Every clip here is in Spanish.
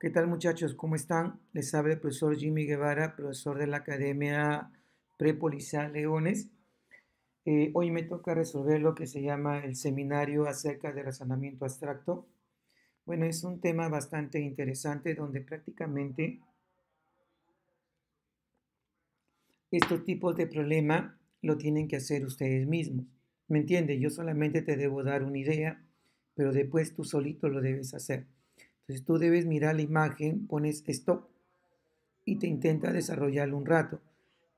¿Qué tal muchachos? ¿Cómo están? Les habla el profesor Jimmy Guevara, profesor de la Academia Prepolicial Leones. Eh, hoy me toca resolver lo que se llama el seminario acerca de razonamiento abstracto. Bueno, es un tema bastante interesante donde prácticamente estos tipos de problema lo tienen que hacer ustedes mismos. ¿Me entiendes? Yo solamente te debo dar una idea, pero después tú solito lo debes hacer. Entonces tú debes mirar la imagen, pones stop y te intenta desarrollarlo un rato.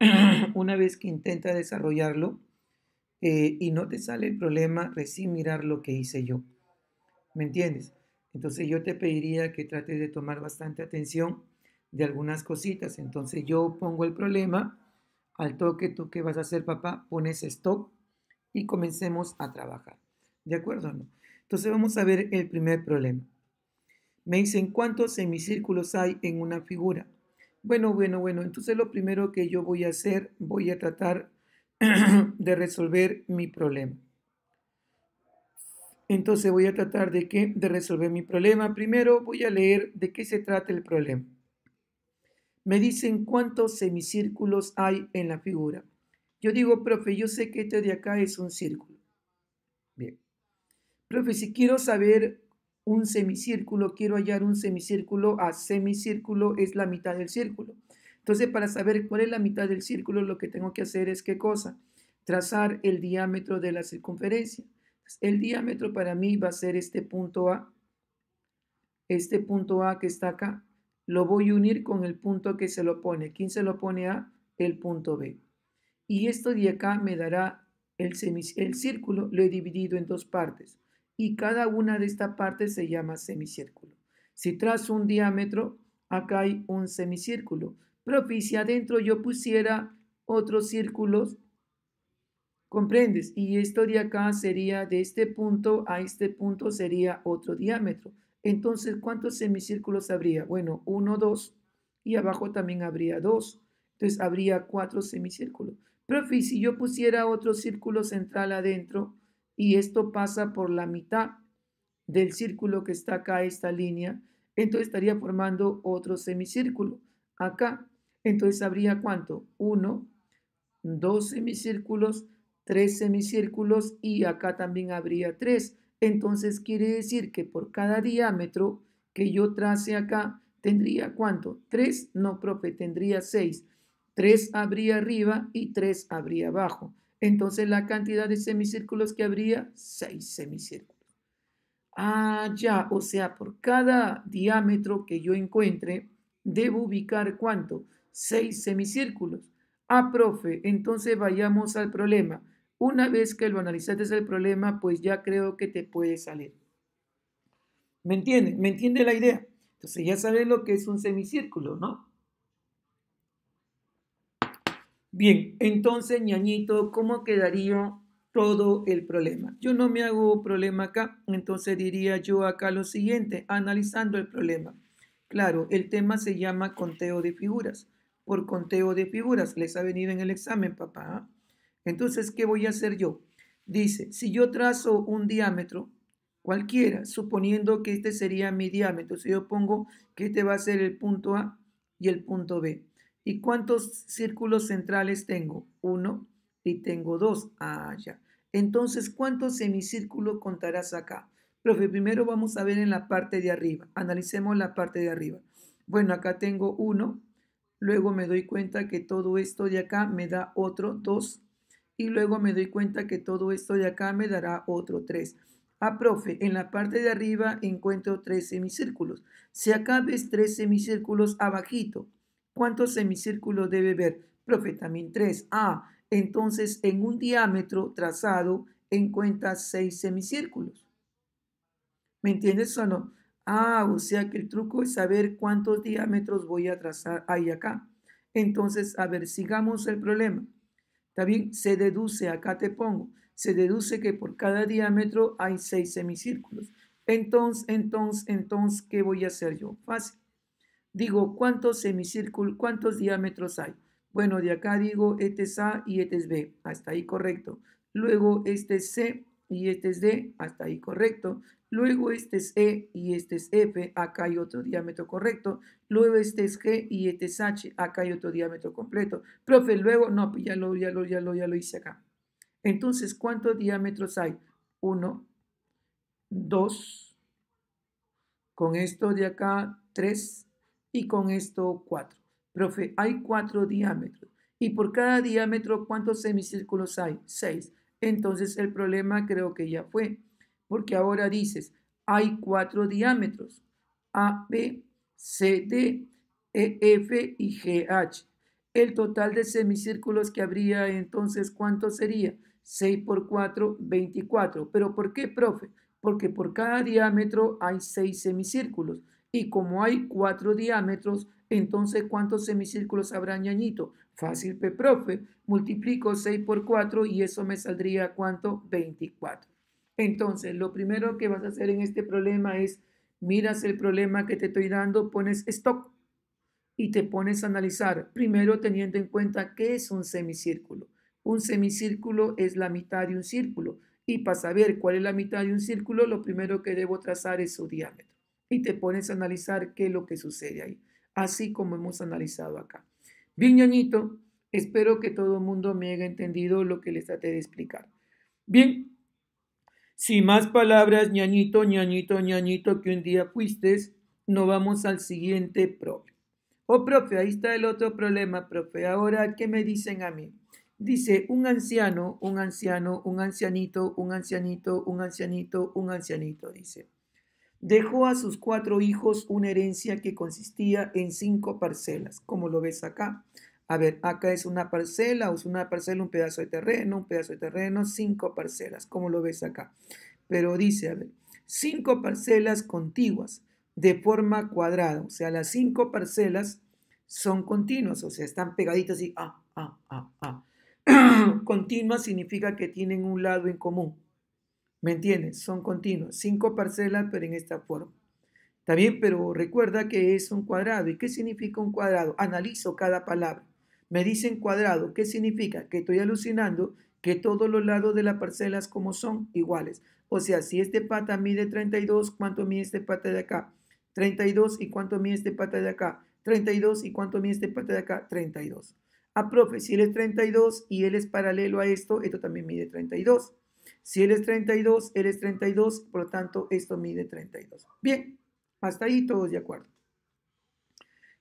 Una vez que intenta desarrollarlo eh, y no te sale el problema, recién mirar lo que hice yo. ¿Me entiendes? Entonces yo te pediría que trates de tomar bastante atención de algunas cositas. Entonces yo pongo el problema, al toque tú que vas a hacer papá, pones stop y comencemos a trabajar. ¿De acuerdo? No? Entonces vamos a ver el primer problema. Me dicen, ¿cuántos semicírculos hay en una figura? Bueno, bueno, bueno, entonces lo primero que yo voy a hacer, voy a tratar de resolver mi problema. Entonces voy a tratar de, qué, de resolver mi problema. Primero voy a leer de qué se trata el problema. Me dicen cuántos semicírculos hay en la figura. Yo digo, profe, yo sé que este de acá es un círculo. Bien. Profe, si quiero saber un semicírculo, quiero hallar un semicírculo, a ah, semicírculo es la mitad del círculo. Entonces, para saber cuál es la mitad del círculo, lo que tengo que hacer es qué cosa? Trazar el diámetro de la circunferencia. El diámetro para mí va a ser este punto A, este punto A que está acá. Lo voy a unir con el punto que se lo pone. ¿Quién se lo pone A? El punto B. Y esto de acá me dará el, el círculo, lo he dividido en dos partes y cada una de estas partes se llama semicírculo. Si trazo un diámetro, acá hay un semicírculo, pero si adentro yo pusiera otros círculos, ¿comprendes? Y esto de acá sería de este punto a este punto sería otro diámetro. Entonces, ¿cuántos semicírculos habría? Bueno, uno, dos, y abajo también habría dos. Entonces, habría cuatro semicírculos. Pero si yo pusiera otro círculo central adentro, y esto pasa por la mitad del círculo que está acá, esta línea, entonces estaría formando otro semicírculo acá. Entonces habría cuánto? Uno, dos semicírculos, tres semicírculos y acá también habría tres. Entonces quiere decir que por cada diámetro que yo trace acá, tendría cuánto? Tres, no, profe, tendría seis. Tres habría arriba y tres habría abajo. Entonces la cantidad de semicírculos que habría, seis semicírculos. Ah, ya, o sea, por cada diámetro que yo encuentre, debo ubicar cuánto? Seis semicírculos. Ah, profe, entonces vayamos al problema. Una vez que lo analizaste el problema, pues ya creo que te puede salir. ¿Me entiende? ¿Me entiende la idea? Entonces ya sabes lo que es un semicírculo, ¿no? Bien, entonces, ñañito, ¿cómo quedaría todo el problema? Yo no me hago problema acá, entonces diría yo acá lo siguiente, analizando el problema. Claro, el tema se llama conteo de figuras. Por conteo de figuras, les ha venido en el examen, papá. Entonces, ¿qué voy a hacer yo? Dice, si yo trazo un diámetro cualquiera, suponiendo que este sería mi diámetro, si yo pongo que este va a ser el punto A y el punto B. ¿Y cuántos círculos centrales tengo? Uno y tengo dos. Ah, ya. Entonces, ¿cuántos semicírculos contarás acá? Profe, primero vamos a ver en la parte de arriba. Analicemos la parte de arriba. Bueno, acá tengo uno. Luego me doy cuenta que todo esto de acá me da otro dos. Y luego me doy cuenta que todo esto de acá me dará otro tres. Ah, profe, en la parte de arriba encuentro tres semicírculos. Si acá ves tres semicírculos abajito, ¿Cuántos semicírculos debe ver? Profetamin 3. Ah, entonces en un diámetro trazado encuentra seis semicírculos. ¿Me entiendes o no? Ah, o sea que el truco es saber cuántos diámetros voy a trazar ahí acá. Entonces, a ver, sigamos el problema. Está bien, se deduce, acá te pongo, se deduce que por cada diámetro hay seis semicírculos. Entonces, entonces, entonces, ¿qué voy a hacer yo? Fácil digo, ¿cuántos semicírculos, cuántos diámetros hay? Bueno, de acá digo, este es A y este es B, hasta ahí correcto. Luego este es C y este es D, hasta ahí correcto. Luego este es E y este es F, acá hay otro diámetro correcto. Luego este es G y este es H, acá hay otro diámetro completo. Profe, luego, no, pues ya lo, ya lo, ya lo, ya lo hice acá. Entonces, ¿cuántos diámetros hay? Uno, dos, con esto de acá tres y con esto cuatro. Profe, hay cuatro diámetros. ¿Y por cada diámetro cuántos semicírculos hay? Seis. Entonces el problema creo que ya fue, porque ahora dices, hay cuatro diámetros, A, B, C, D, E, F y G, H. El total de semicírculos que habría entonces, ¿cuánto sería? Seis por cuatro, veinticuatro. ¿Pero por qué, profe? Porque por cada diámetro hay seis semicírculos. Y como hay cuatro diámetros, entonces ¿cuántos semicírculos habrá ñañito? Fácil, pe profe. Multiplico 6 por 4 y eso me saldría cuánto? 24. Entonces, lo primero que vas a hacer en este problema es, miras el problema que te estoy dando, pones stock y te pones a analizar, primero teniendo en cuenta qué es un semicírculo. Un semicírculo es la mitad de un círculo y para saber cuál es la mitad de un círculo, lo primero que debo trazar es su diámetro y te pones a analizar qué es lo que sucede ahí, así como hemos analizado acá. Bien, ñañito, espero que todo el mundo me haya entendido lo que les traté de explicar. Bien, sin más palabras, ñañito, ñañito, ñañito, que un día fuiste, no vamos al siguiente problema. Oh, profe, ahí está el otro problema, profe. Ahora, ¿qué me dicen a mí? Dice, un anciano, un anciano, un ancianito, un ancianito, un ancianito, un ancianito, dice. Dejó a sus cuatro hijos una herencia que consistía en cinco parcelas, como lo ves acá. A ver, acá es una parcela, o es una parcela, un pedazo de terreno, un pedazo de terreno, cinco parcelas, como lo ves acá. Pero dice, a ver, cinco parcelas contiguas de forma cuadrada, o sea, las cinco parcelas son continuas, o sea, están pegaditas y ah, ah, ah, ah. Continuas significa que tienen un lado en común. ¿Me entiendes? Son continuos. Cinco parcelas, pero en esta forma. Está bien, pero recuerda que es un cuadrado. ¿Y qué significa un cuadrado? Analizo cada palabra. Me dicen cuadrado. ¿Qué significa? Que estoy alucinando que todos los lados de las parcelas como son iguales. O sea, si este pata mide 32, ¿cuánto mide este pata de acá? 32 y cuánto mide este pata de acá? 32 y cuánto mide este pata de acá? 32. Ah, profe, si él es 32 y él es paralelo a esto, esto también mide 32. Si él es 32, él es 32, por lo tanto, esto mide 32. Bien, hasta ahí todos de acuerdo.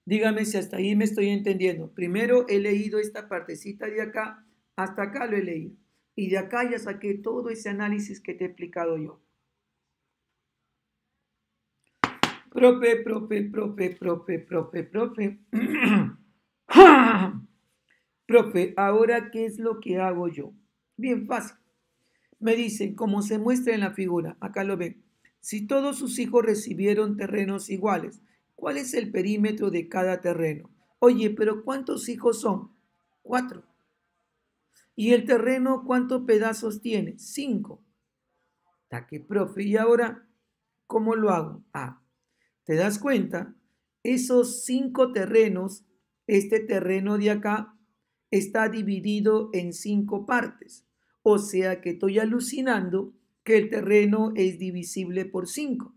Dígame si hasta ahí me estoy entendiendo. Primero he leído esta partecita de acá, hasta acá lo he leído. Y de acá ya saqué todo ese análisis que te he explicado yo. Profe, profe, profe, profe, profe, profe. profe, ahora qué es lo que hago yo. Bien fácil. Me dicen, como se muestra en la figura, acá lo ven, si todos sus hijos recibieron terrenos iguales, ¿cuál es el perímetro de cada terreno? Oye, pero ¿cuántos hijos son? Cuatro. ¿Y el terreno cuántos pedazos tiene? Cinco. Taque, profe, ¿y ahora cómo lo hago? Ah, ¿te das cuenta? Esos cinco terrenos, este terreno de acá, está dividido en cinco partes. O sea que estoy alucinando que el terreno es divisible por cinco.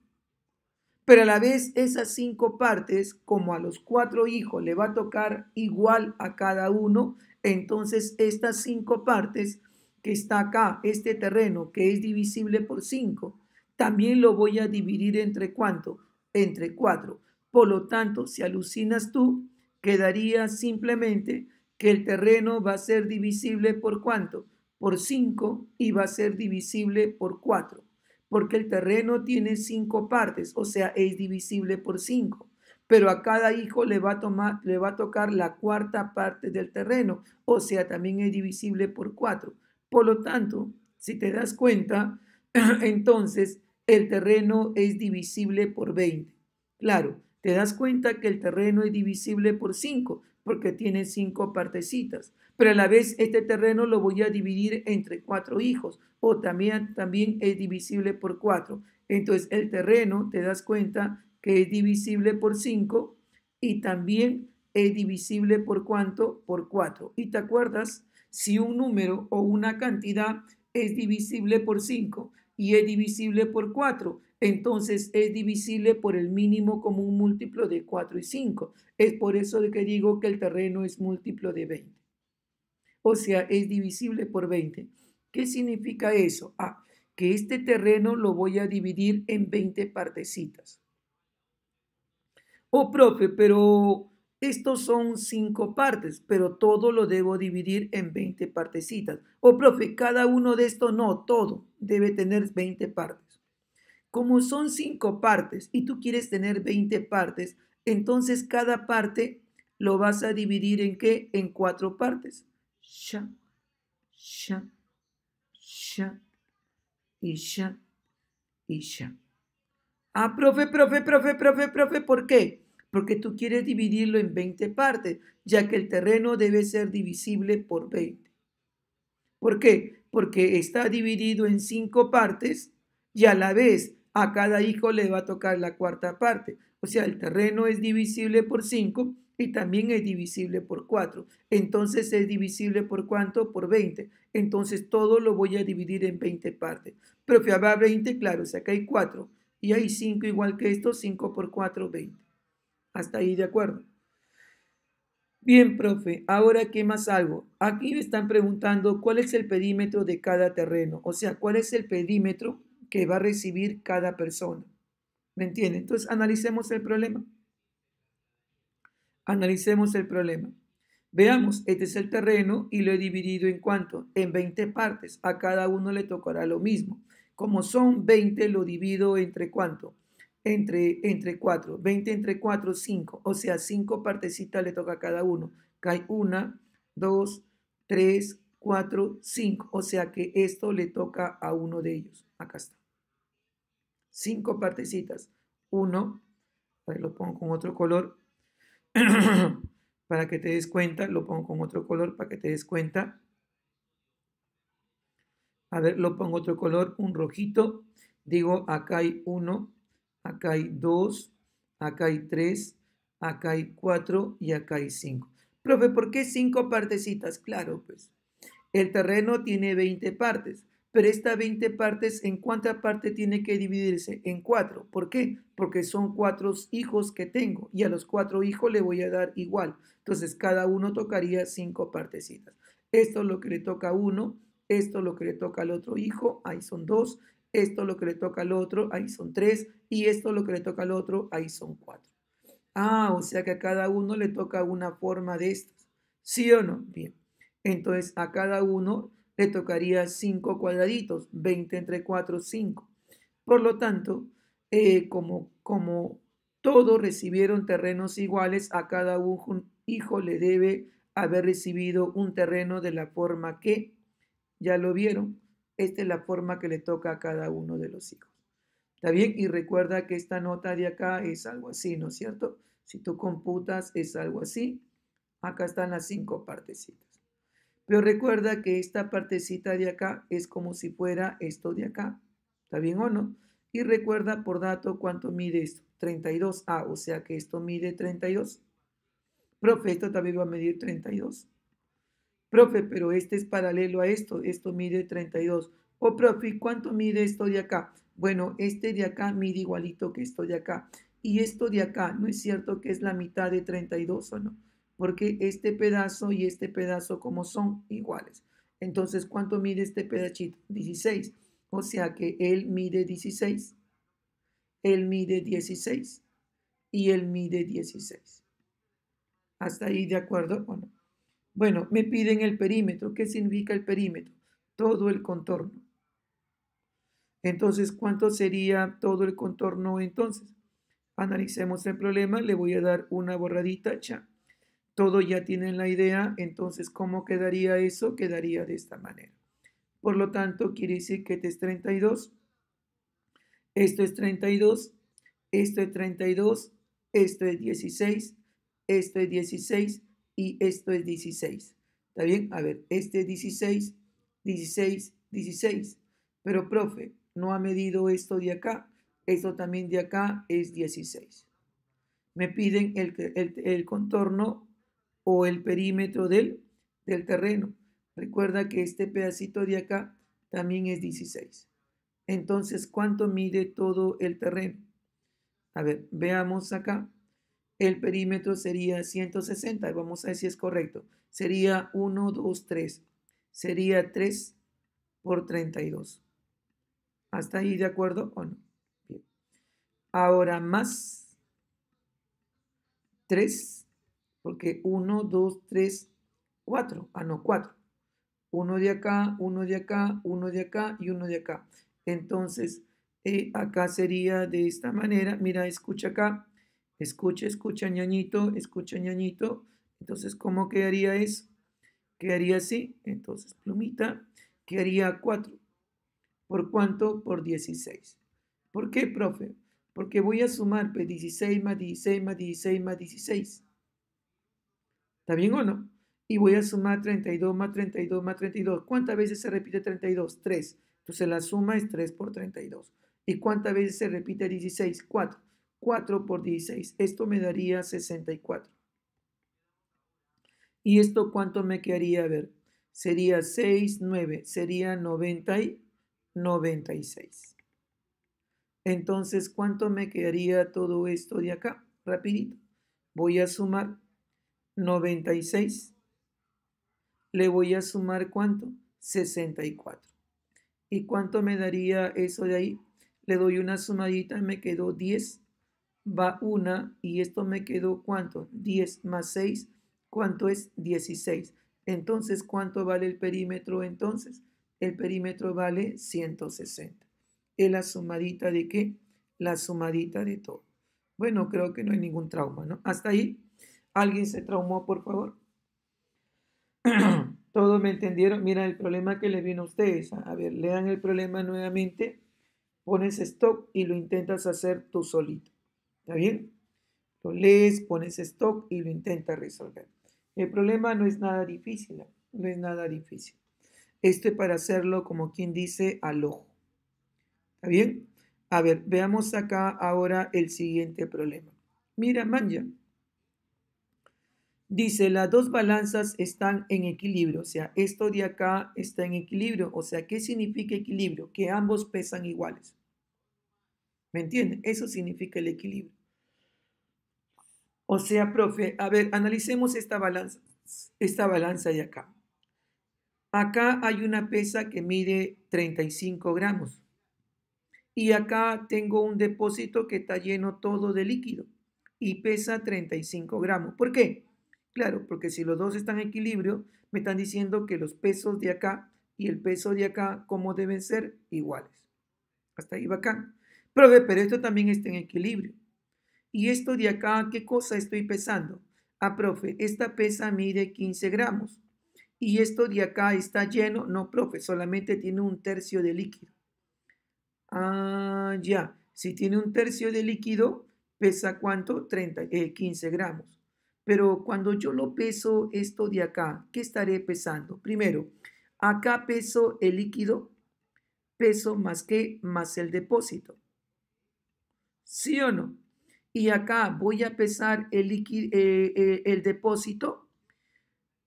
Pero a la vez esas cinco partes, como a los cuatro hijos le va a tocar igual a cada uno, entonces estas cinco partes que está acá, este terreno que es divisible por cinco, también lo voy a dividir entre cuánto? Entre cuatro. Por lo tanto, si alucinas tú, quedaría simplemente que el terreno va a ser divisible por cuánto? por 5 y va a ser divisible por 4, porque el terreno tiene 5 partes, o sea, es divisible por 5. Pero a cada hijo le va a, tomar, le va a tocar la cuarta parte del terreno, o sea, también es divisible por 4. Por lo tanto, si te das cuenta, entonces el terreno es divisible por 20. Claro, te das cuenta que el terreno es divisible por 5, porque tiene cinco partecitas. Pero a la vez este terreno lo voy a dividir entre cuatro hijos o también, también es divisible por cuatro. Entonces el terreno, te das cuenta que es divisible por cinco y también es divisible por cuánto? Por cuatro. ¿Y te acuerdas? Si un número o una cantidad es divisible por cinco y es divisible por cuatro, entonces es divisible por el mínimo común múltiplo de 4 y 5. Es por eso de que digo que el terreno es múltiplo de 20. O sea, es divisible por 20. ¿Qué significa eso? Ah, que este terreno lo voy a dividir en 20 partecitas. Oh, profe, pero estos son 5 partes, pero todo lo debo dividir en 20 partecitas. Oh, profe, cada uno de estos no, todo debe tener 20 partes. Como son cinco partes y tú quieres tener 20 partes, entonces cada parte lo vas a dividir en qué? En cuatro partes. Sha, sha, sha, y sha, y sha. Ah, profe, profe, profe, profe, profe, ¿por qué? Porque tú quieres dividirlo en 20 partes, ya que el terreno debe ser divisible por 20. ¿Por qué? Porque está dividido en cinco partes y a la vez a cada hijo le va a tocar la cuarta parte. O sea, el terreno es divisible por 5 y también es divisible por 4. Entonces es divisible por cuánto? Por 20. Entonces todo lo voy a dividir en 20 partes. Profe, habrá 20, claro, o sea, acá hay 4 y hay 5 igual que esto, 5 por 4, 20. Hasta ahí de acuerdo. Bien, profe, ahora ¿qué más hago? Aquí me están preguntando cuál es el perímetro de cada terreno, o sea, cuál es el perímetro que va a recibir cada persona. ¿Me entienden? Entonces analicemos el problema. Analicemos el problema. Veamos, este es el terreno y lo he dividido en cuánto? En 20 partes. A cada uno le tocará lo mismo. Como son 20, lo divido entre cuánto? Entre, entre 4. 20 entre 4, 5. O sea, 5 partecitas le toca a cada uno. Cae 1, 2, 3, 4, 5. O sea que esto le toca a uno de ellos. Acá está. Cinco partecitas. Uno, ahí lo pongo con otro color para que te des cuenta. Lo pongo con otro color para que te des cuenta. A ver, lo pongo otro color, un rojito. Digo, acá hay uno, acá hay dos, acá hay tres, acá hay cuatro y acá hay cinco. Profe, ¿por qué cinco partecitas? Claro, pues el terreno tiene 20 partes pero esta 20 partes, ¿en cuánta parte tiene que dividirse? En cuatro. ¿Por qué? Porque son cuatro hijos que tengo y a los cuatro hijos le voy a dar igual. Entonces, cada uno tocaría cinco partecitas. Esto es lo que le toca a uno, esto es lo que le toca al otro hijo, ahí son dos, esto es lo que le toca al otro, ahí son tres, y esto es lo que le toca al otro, ahí son cuatro. Ah, o sea que a cada uno le toca una forma de estas. ¿Sí o no? Bien. Entonces, a cada uno le tocaría 5 cuadraditos, 20 entre 4, 5. Por lo tanto, eh, como, como todos recibieron terrenos iguales, a cada un hijo le debe haber recibido un terreno de la forma que, ya lo vieron, esta es la forma que le toca a cada uno de los hijos. ¿Está bien? Y recuerda que esta nota de acá es algo así, ¿no es cierto? Si tú computas es algo así. Acá están las cinco partecitas. Pero recuerda que esta partecita de acá es como si fuera esto de acá. ¿Está bien o no? Y recuerda por dato cuánto mide esto. 32A, ah, o sea que esto mide 32. Profe, esto también va a medir 32. Profe, pero este es paralelo a esto. Esto mide 32. O profe, ¿cuánto mide esto de acá? Bueno, este de acá mide igualito que esto de acá. Y esto de acá, ¿no es cierto que es la mitad de 32 o no? porque este pedazo y este pedazo como son iguales. Entonces, ¿cuánto mide este pedachito 16. O sea que él mide 16, él mide 16 y él mide 16. ¿Hasta ahí de acuerdo o Bueno, me piden el perímetro. ¿Qué significa el perímetro? Todo el contorno. Entonces, ¿cuánto sería todo el contorno entonces? Analicemos el problema. Le voy a dar una borradita. Chao todos ya tienen la idea, entonces ¿cómo quedaría eso? Quedaría de esta manera. Por lo tanto, quiere decir que este es 32, esto es 32, esto es 32, esto es 16, esto es 16 y esto es 16. ¿Está bien? A ver, este es 16, 16, 16. Pero, profe, no ha medido esto de acá. Esto también de acá es 16. Me piden el, el contorno o el perímetro del, del terreno. Recuerda que este pedacito de acá también es 16. Entonces, ¿cuánto mide todo el terreno? A ver, veamos acá. El perímetro sería 160. Vamos a ver si es correcto. Sería 1, 2, 3. Sería 3 por 32. ¿Hasta ahí de acuerdo o no? Bien. Ahora más 3 porque 1, 2, 3, 4. Ah, no, 4. Uno de acá, uno de acá, uno de acá y uno de acá. Entonces, eh, acá sería de esta manera. Mira, escucha acá. Escucha, escucha, ñañito, escucha, ñañito. Entonces, ¿cómo quedaría eso? Quedaría así. Entonces, plumita, quedaría 4. ¿Por cuánto? Por 16. ¿Por qué, profe? Porque voy a sumar p pues, 16 más 16 más 16 más 16. ¿Está bien o no? Y voy a sumar 32 más 32 más 32. ¿Cuántas veces se repite 32? 3. Entonces la suma es 3 por 32. ¿Y cuántas veces se repite 16? 4. 4 por 16. Esto me daría 64. ¿Y esto cuánto me quedaría? A ver, sería 6, 9. Sería 90 96. Entonces, ¿cuánto me quedaría todo esto de acá? Rapidito. Voy a sumar 96. Le voy a sumar cuánto? 64. ¿Y cuánto me daría eso de ahí? Le doy una sumadita, me quedó 10. Va una y esto me quedó cuánto? 10 más 6. ¿Cuánto es? 16. Entonces, ¿cuánto vale el perímetro entonces? El perímetro vale 160. Es la sumadita de qué? La sumadita de todo. Bueno, creo que no hay ningún trauma, ¿no? Hasta ahí. Alguien se traumó, por favor. Todos me entendieron. Mira el problema que le viene a ustedes. A ver, lean el problema nuevamente. Pones stop y lo intentas hacer tú solito. ¿Está bien? Lo lees, pones stop y lo intentas resolver. El problema no es nada difícil. ¿eh? No es nada difícil. Esto es para hacerlo como quien dice al ojo. ¿Está bien? A ver, veamos acá ahora el siguiente problema. Mira, Manja. Dice, las dos balanzas están en equilibrio, o sea, esto de acá está en equilibrio, o sea, ¿qué significa equilibrio? Que ambos pesan iguales. ¿Me entienden? Eso significa el equilibrio. O sea, profe, a ver, analicemos esta balanza, esta balanza de acá. Acá hay una pesa que mide 35 gramos. Y acá tengo un depósito que está lleno todo de líquido y pesa 35 gramos. ¿Por qué? Claro, porque si los dos están en equilibrio, me están diciendo que los pesos de acá y el peso de acá, ¿cómo deben ser? Iguales. Hasta ahí bacán. Profe, pero esto también está en equilibrio. ¿Y esto de acá qué cosa estoy pesando? Ah, profe, esta pesa mide 15 gramos. Y esto de acá está lleno. No, profe, solamente tiene un tercio de líquido. Ah, ya. Si tiene un tercio de líquido, ¿pesa cuánto? 30, 15 eh, gramos. Pero cuando yo lo peso esto de acá, ¿qué estaré pesando? Primero, acá peso el líquido, peso más que más el depósito. ¿Sí o no? Y acá voy a pesar el, líquido, eh, eh, el depósito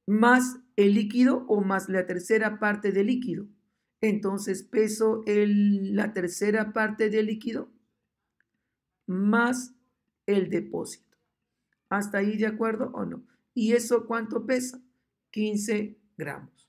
más el líquido o más la tercera parte del líquido. Entonces peso la tercera parte del líquido más el depósito. ¿Hasta ahí de acuerdo o no? ¿Y eso cuánto pesa? 15 gramos.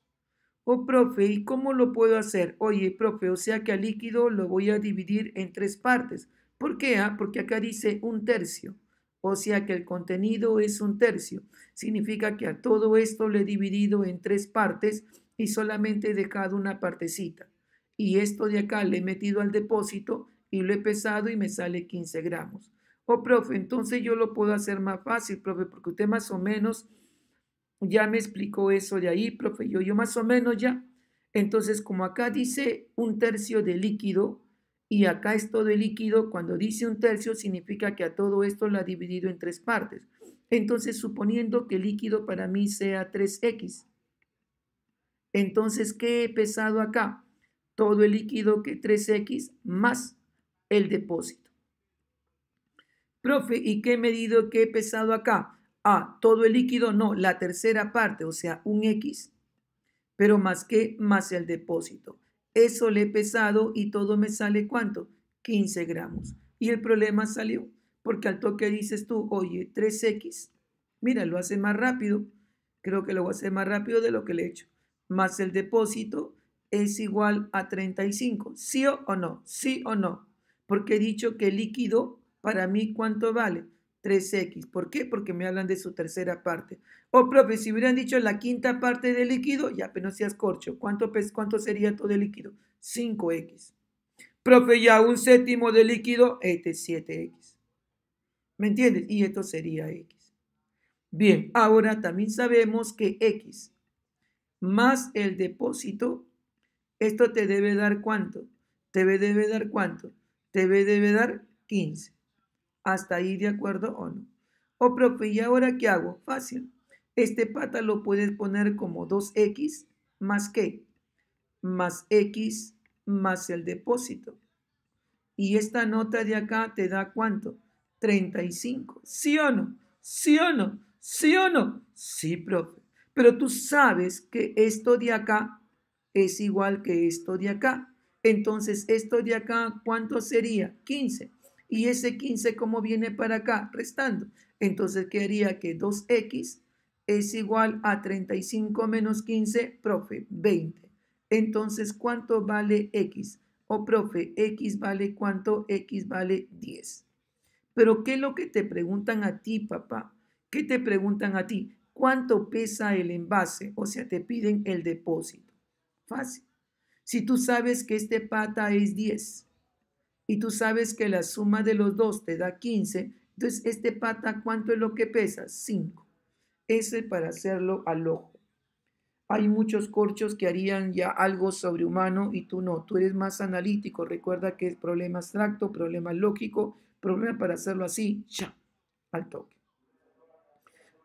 o oh, profe, ¿y cómo lo puedo hacer? Oye, profe, o sea que al líquido lo voy a dividir en tres partes. ¿Por qué? Ah, porque acá dice un tercio. O sea que el contenido es un tercio. Significa que a todo esto lo he dividido en tres partes y solamente he dejado una partecita. Y esto de acá le he metido al depósito y lo he pesado y me sale 15 gramos. Oh, profe, entonces yo lo puedo hacer más fácil, profe, porque usted más o menos ya me explicó eso de ahí, profe. Yo, yo más o menos ya. Entonces, como acá dice un tercio de líquido y acá es todo el líquido, cuando dice un tercio significa que a todo esto lo ha dividido en tres partes. Entonces, suponiendo que el líquido para mí sea 3x, entonces, ¿qué he pesado acá? Todo el líquido que 3x más el depósito profe, ¿y qué he medido, qué he pesado acá? Ah, todo el líquido, no, la tercera parte, o sea, un X, pero más que más el depósito. Eso le he pesado y todo me sale cuánto? 15 gramos. Y el problema salió, porque al toque dices tú, oye, 3X, mira, lo hace más rápido, creo que lo voy a hacer más rápido de lo que le he hecho, más el depósito es igual a 35, ¿sí o no? ¿Sí o no? Porque he dicho que el líquido para mí, ¿cuánto vale? 3X. ¿Por qué? Porque me hablan de su tercera parte. O, oh, profe, si hubieran dicho la quinta parte del líquido, ya, apenas seas corcho. ¿Cuánto, cuánto sería todo el líquido? 5X. Profe, ya un séptimo de líquido, este es 7X. ¿Me entiendes? Y esto sería X. Bien, ahora también sabemos que X más el depósito, esto te debe dar cuánto? Te debe, dar cuánto? Te debe, debe dar 15 hasta ahí de acuerdo o no. O profe, ¿y ahora qué hago? Fácil. Este pata lo puedes poner como 2x más qué? Más x más el depósito. Y esta nota de acá te da cuánto? 35. ¿Sí o no? ¿Sí o no? ¿Sí o no? Sí, profe. Pero tú sabes que esto de acá es igual que esto de acá. Entonces, esto de acá, ¿cuánto sería? 15 y ese 15 ¿cómo viene para acá, restando. Entonces, ¿qué haría que 2x es igual a 35 menos 15, profe, 20. Entonces, ¿cuánto vale x? O oh, profe, x vale cuánto? X vale 10. Pero ¿qué es lo que te preguntan a ti, papá? ¿Qué te preguntan a ti? ¿Cuánto pesa el envase? O sea, te piden el depósito. Fácil. Si tú sabes que este pata es 10, y tú sabes que la suma de los dos te da 15, entonces este pata, ¿cuánto es lo que pesa? 5. Ese para hacerlo al ojo. Hay muchos corchos que harían ya algo sobrehumano y tú no, tú eres más analítico, recuerda que es problema abstracto, problema lógico, problema para hacerlo así, ya, al toque.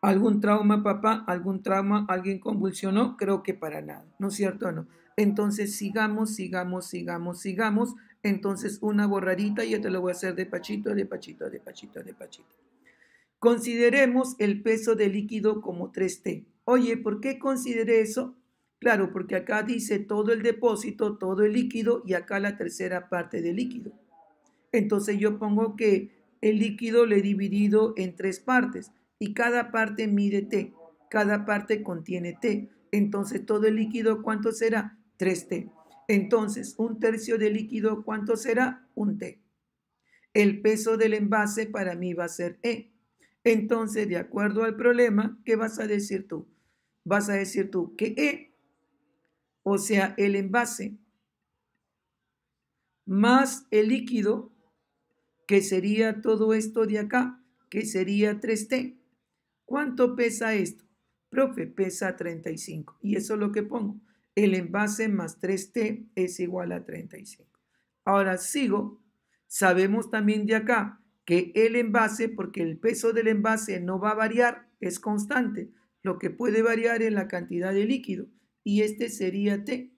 ¿Algún trauma, papá? ¿Algún trauma? ¿Alguien convulsionó? Creo que para nada, ¿no es cierto? No. Entonces sigamos, sigamos, sigamos, sigamos entonces una borradita y yo te lo voy a hacer de pachito, de pachito, de pachito, de pachito. Consideremos el peso del líquido como 3T. Oye, ¿por qué consideré eso? Claro, porque acá dice todo el depósito, todo el líquido y acá la tercera parte del líquido. Entonces yo pongo que el líquido le he dividido en tres partes y cada parte mide T, cada parte contiene T. Entonces todo el líquido, ¿cuánto será? 3T. Entonces, un tercio de líquido, ¿cuánto será? Un T. El peso del envase para mí va a ser E. Entonces, de acuerdo al problema, ¿qué vas a decir tú? Vas a decir tú que E, o sea, el envase, más el líquido, que sería todo esto de acá, que sería 3T. ¿Cuánto pesa esto? Profe, pesa 35. Y eso es lo que pongo el envase más 3T es igual a 35. Ahora sigo. Sabemos también de acá que el envase, porque el peso del envase no va a variar, es constante. Lo que puede variar es la cantidad de líquido y este sería T.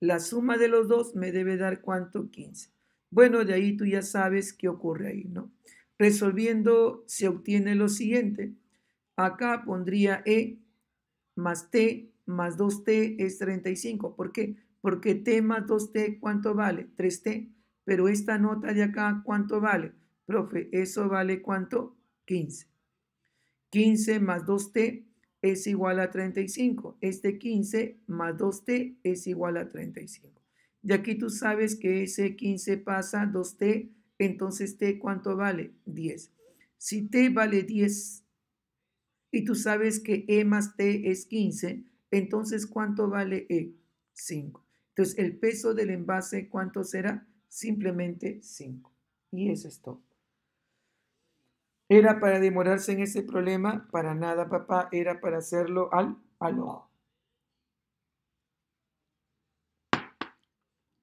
La suma de los dos me debe dar cuánto 15. Bueno, de ahí tú ya sabes qué ocurre ahí, ¿no? Resolviendo se obtiene lo siguiente. Acá pondría E más T más 2t es 35. ¿Por qué? Porque t más 2t, ¿cuánto vale? 3t. Pero esta nota de acá, ¿cuánto vale? Profe, eso vale cuánto? 15. 15 más 2t es igual a 35. Este 15 más 2t es igual a 35. De aquí tú sabes que ese 15 pasa 2t, entonces t cuánto vale? 10. Si t vale 10 y tú sabes que e más t es 15, entonces, ¿cuánto vale E? 5. Entonces, el peso del envase, ¿cuánto será? Simplemente 5. Y eso es todo. ¿Era para demorarse en ese problema? Para nada, papá. Era para hacerlo al, al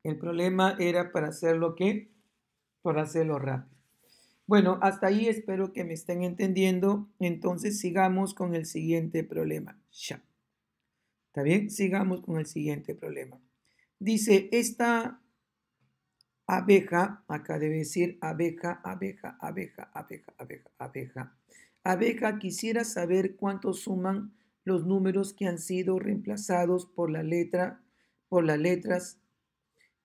El problema era para hacerlo qué? Para hacerlo rápido. Bueno, hasta ahí espero que me estén entendiendo. Entonces sigamos con el siguiente problema. Ya. ¿Está bien? Sigamos con el siguiente problema. Dice, esta abeja, acá debe decir abeja, abeja, abeja, abeja, abeja, abeja. Abeja quisiera saber cuánto suman los números que han sido reemplazados por la letra, por las letras.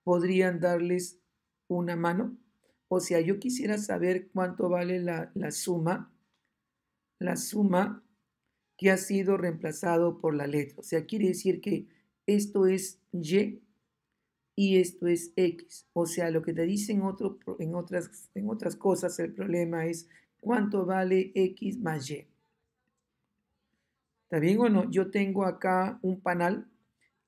¿Podrían darles una mano? O sea, yo quisiera saber cuánto vale la, la suma, la suma que ha sido reemplazado por la letra. O sea, quiere decir que esto es Y y esto es X. O sea, lo que te dicen en, otras, cosas el problema es cuánto vale X más Y. ¿Está bien o no? Yo tengo acá un panal,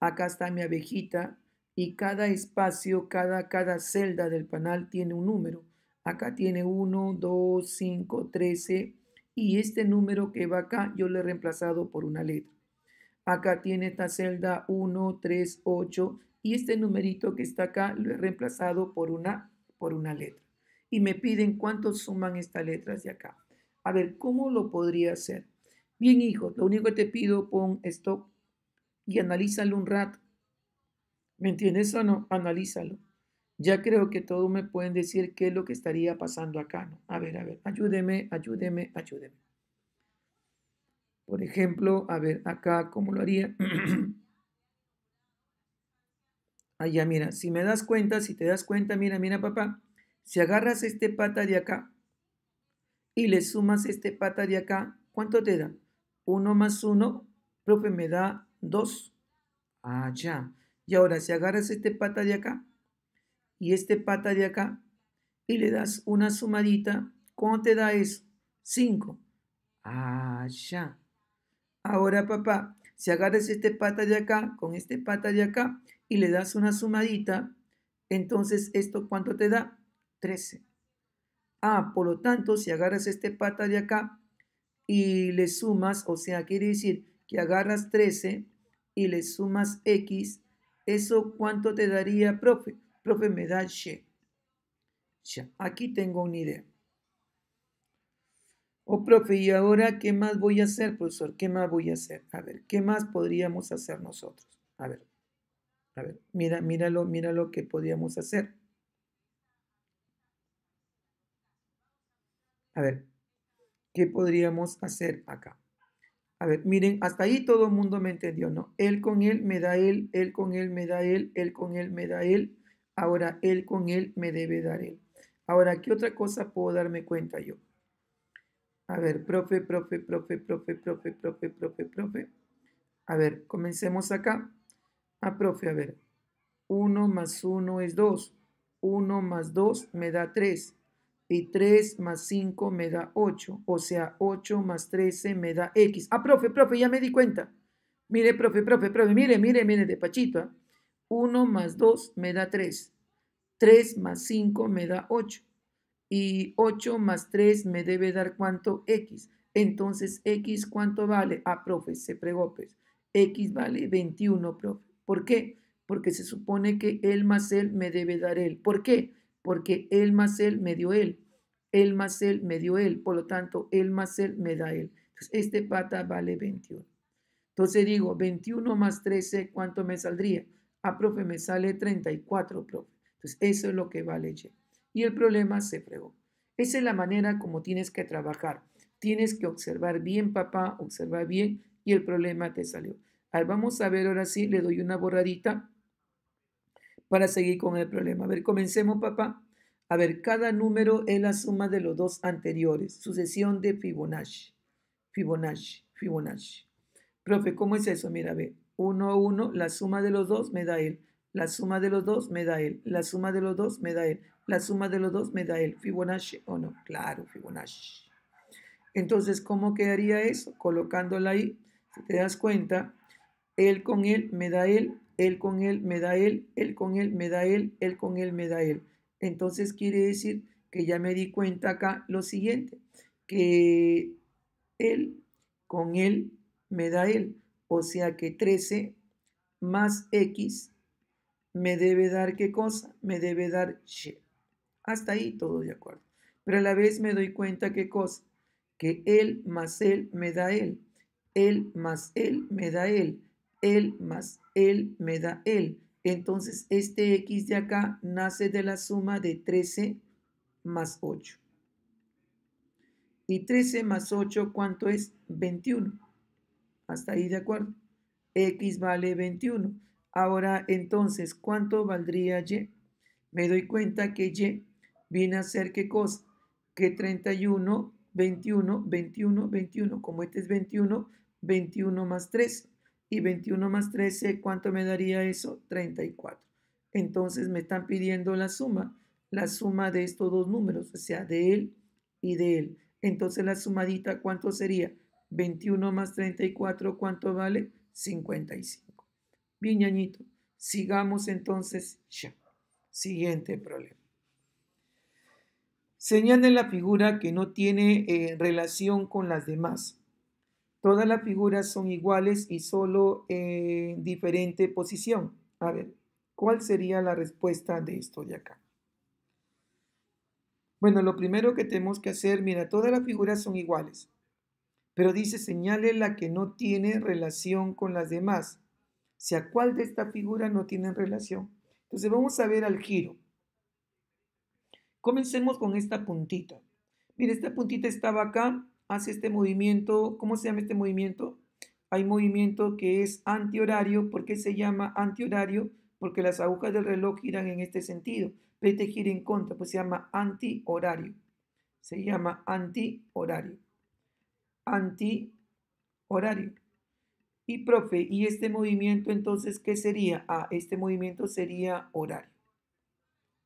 acá está mi abejita y cada espacio, cada, cada celda del panal tiene un número. Acá tiene 1, 2, 5, 13, y este número que va acá yo lo he reemplazado por una letra. Acá tiene esta celda 1, 3, 8 y este numerito que está acá lo he reemplazado por una, por una letra. Y me piden cuánto suman estas letras de acá. A ver, ¿cómo lo podría hacer? Bien, hijo, lo único que te pido, pon esto y analízalo un rato. ¿Me entiendes o no? Analízalo. Ya creo que todos me pueden decir qué es lo que estaría pasando acá. ¿no? A ver, a ver, ayúdeme, ayúdeme, ayúdeme. Por ejemplo, a ver, acá, ¿cómo lo haría? Allá, ah, mira, si me das cuenta, si te das cuenta, mira, mira, papá, si agarras este pata de acá y le sumas este pata de acá, ¿cuánto te da? Uno más uno, profe, me da dos. Allá. Ah, ya. Y ahora, si agarras este pata de acá y este pata de acá y le das una sumadita. ¿Cuánto te da eso? 5. Ah, ya. Ahora, papá, si agarras este pata de acá con este pata de acá y le das una sumadita, entonces esto cuánto te da? 13. Ah, por lo tanto, si agarras este pata de acá y le sumas, o sea, quiere decir que agarras 13 y le sumas X, ¿eso cuánto te daría, profe? Profe, me da aquí tengo una idea. Oh, profe, ¿y ahora qué más voy a hacer, profesor? ¿Qué más voy a hacer? A ver, ¿qué más podríamos hacer nosotros? A ver, a ver, mira, míralo, mira lo que podríamos hacer. A ver, ¿qué podríamos hacer acá? A ver, miren, hasta ahí todo el mundo me entendió, ¿no? Él con él me da él, él con él me da él, él con él me da él, Ahora él con él me debe dar él. Ahora, ¿qué otra cosa puedo darme cuenta yo? A ver, profe, profe, profe, profe, profe, profe, profe, profe. A ver, comencemos acá. Ah, profe, a ver. 1 más 1 es 2. 1 más 2 me da 3. Y 3 más 5 me da 8. O sea, 8 más 13 me da X. Ah, profe, profe, ya me di cuenta. Mire, profe, profe, profe, mire, mire, mire, despachito. ¿eh? 1 más 2 me da 3. 3 más 5 me da 8. Y 8 más 3 me debe dar cuánto X. Entonces, X cuánto vale? Ah, profe, se pregopes. X vale 21, profe. ¿Por qué? Porque se supone que él más él me debe dar él. ¿Por qué? Porque él más él me dio él. Él más él me dio él. Por lo tanto, él más él me da él. Entonces, este pata vale 21. Entonces digo, 21 más 13, ¿cuánto me saldría? Ah, profe, me sale 34, profe. Entonces, eso es lo que vale. Y el problema se fregó. Esa es la manera como tienes que trabajar. Tienes que observar bien, papá, observar bien, y el problema te salió. A vamos a ver ahora sí, le doy una borradita para seguir con el problema. A ver, comencemos, papá. A ver, cada número es la suma de los dos anteriores. Sucesión de Fibonacci. Fibonacci, Fibonacci. Profe, ¿cómo es eso? Mira, ver a uno la suma de los dos me da él. La suma de los dos me da él. La suma de los dos me da él. La suma de los dos me da él. Fibonacci o no. Claro, Fibonacci. Entonces, ¿cómo quedaría eso? Colocándola ahí. Si te das cuenta, él con él me da él. Él con él me da él. Él con él me da él. Él con él me da él. Entonces quiere decir que ya me di cuenta acá lo siguiente, que él con él me da él o sea que 13 más X me debe dar qué cosa? Me debe dar Y. Hasta ahí todo de acuerdo. Pero a la vez me doy cuenta qué cosa? Que él más él me da él. Él más él me da él. Él más él me da él. Entonces este X de acá nace de la suma de 13 más 8. Y 13 más 8, ¿cuánto es? 21. Hasta ahí de acuerdo. X vale 21. Ahora entonces, ¿cuánto valdría Y? Me doy cuenta que Y viene a ser qué cosa? Que 31, 21, 21, 21. Como este es 21, 21 más 3. Y 21 más 13, ¿cuánto me daría eso? 34. Entonces me están pidiendo la suma, la suma de estos dos números, o sea, de él y de él. Entonces la sumadita, ¿cuánto sería? 21 más 34, ¿cuánto vale? 55. Bien, ñañito, sigamos entonces ya. Siguiente problema. Señale la figura que no tiene eh, relación con las demás. Todas las figuras son iguales y solo en eh, diferente posición. A ver, ¿cuál sería la respuesta de esto de acá? Bueno, lo primero que tenemos que hacer, mira, todas las figuras son iguales. Pero dice, señale la que no tiene relación con las demás. O sea, ¿cuál de esta figura no tiene relación? Entonces vamos a ver al giro. Comencemos con esta puntita. Mire, esta puntita estaba acá, hace este movimiento, ¿cómo se llama este movimiento? Hay movimiento que es antihorario. ¿Por qué se llama antihorario? Porque las agujas del reloj giran en este sentido, Vete gira en contra, pues se llama antihorario. Se llama antihorario horario Y profe, ¿y este movimiento entonces qué sería? Ah, este movimiento sería horario.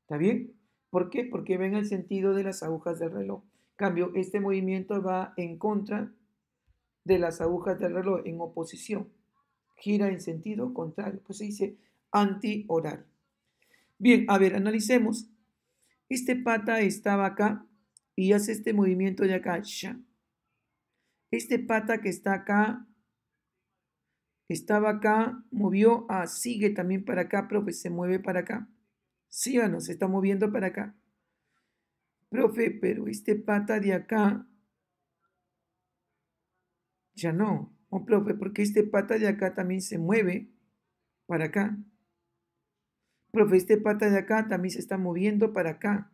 ¿Está bien? ¿Por qué? Porque ven el sentido de las agujas del reloj. Cambio, este movimiento va en contra de las agujas del reloj, en oposición. Gira en sentido contrario. Pues se dice anti horario Bien, a ver, analicemos. Este pata estaba acá y hace este movimiento de acá. Este pata que está acá, estaba acá, movió a, sigue también para acá, profe, se mueve para acá. Sí o no, se está moviendo para acá. Profe, pero este pata de acá, ya no. Oh, profe, porque este pata de acá también se mueve para acá. Profe, este pata de acá también se está moviendo para acá.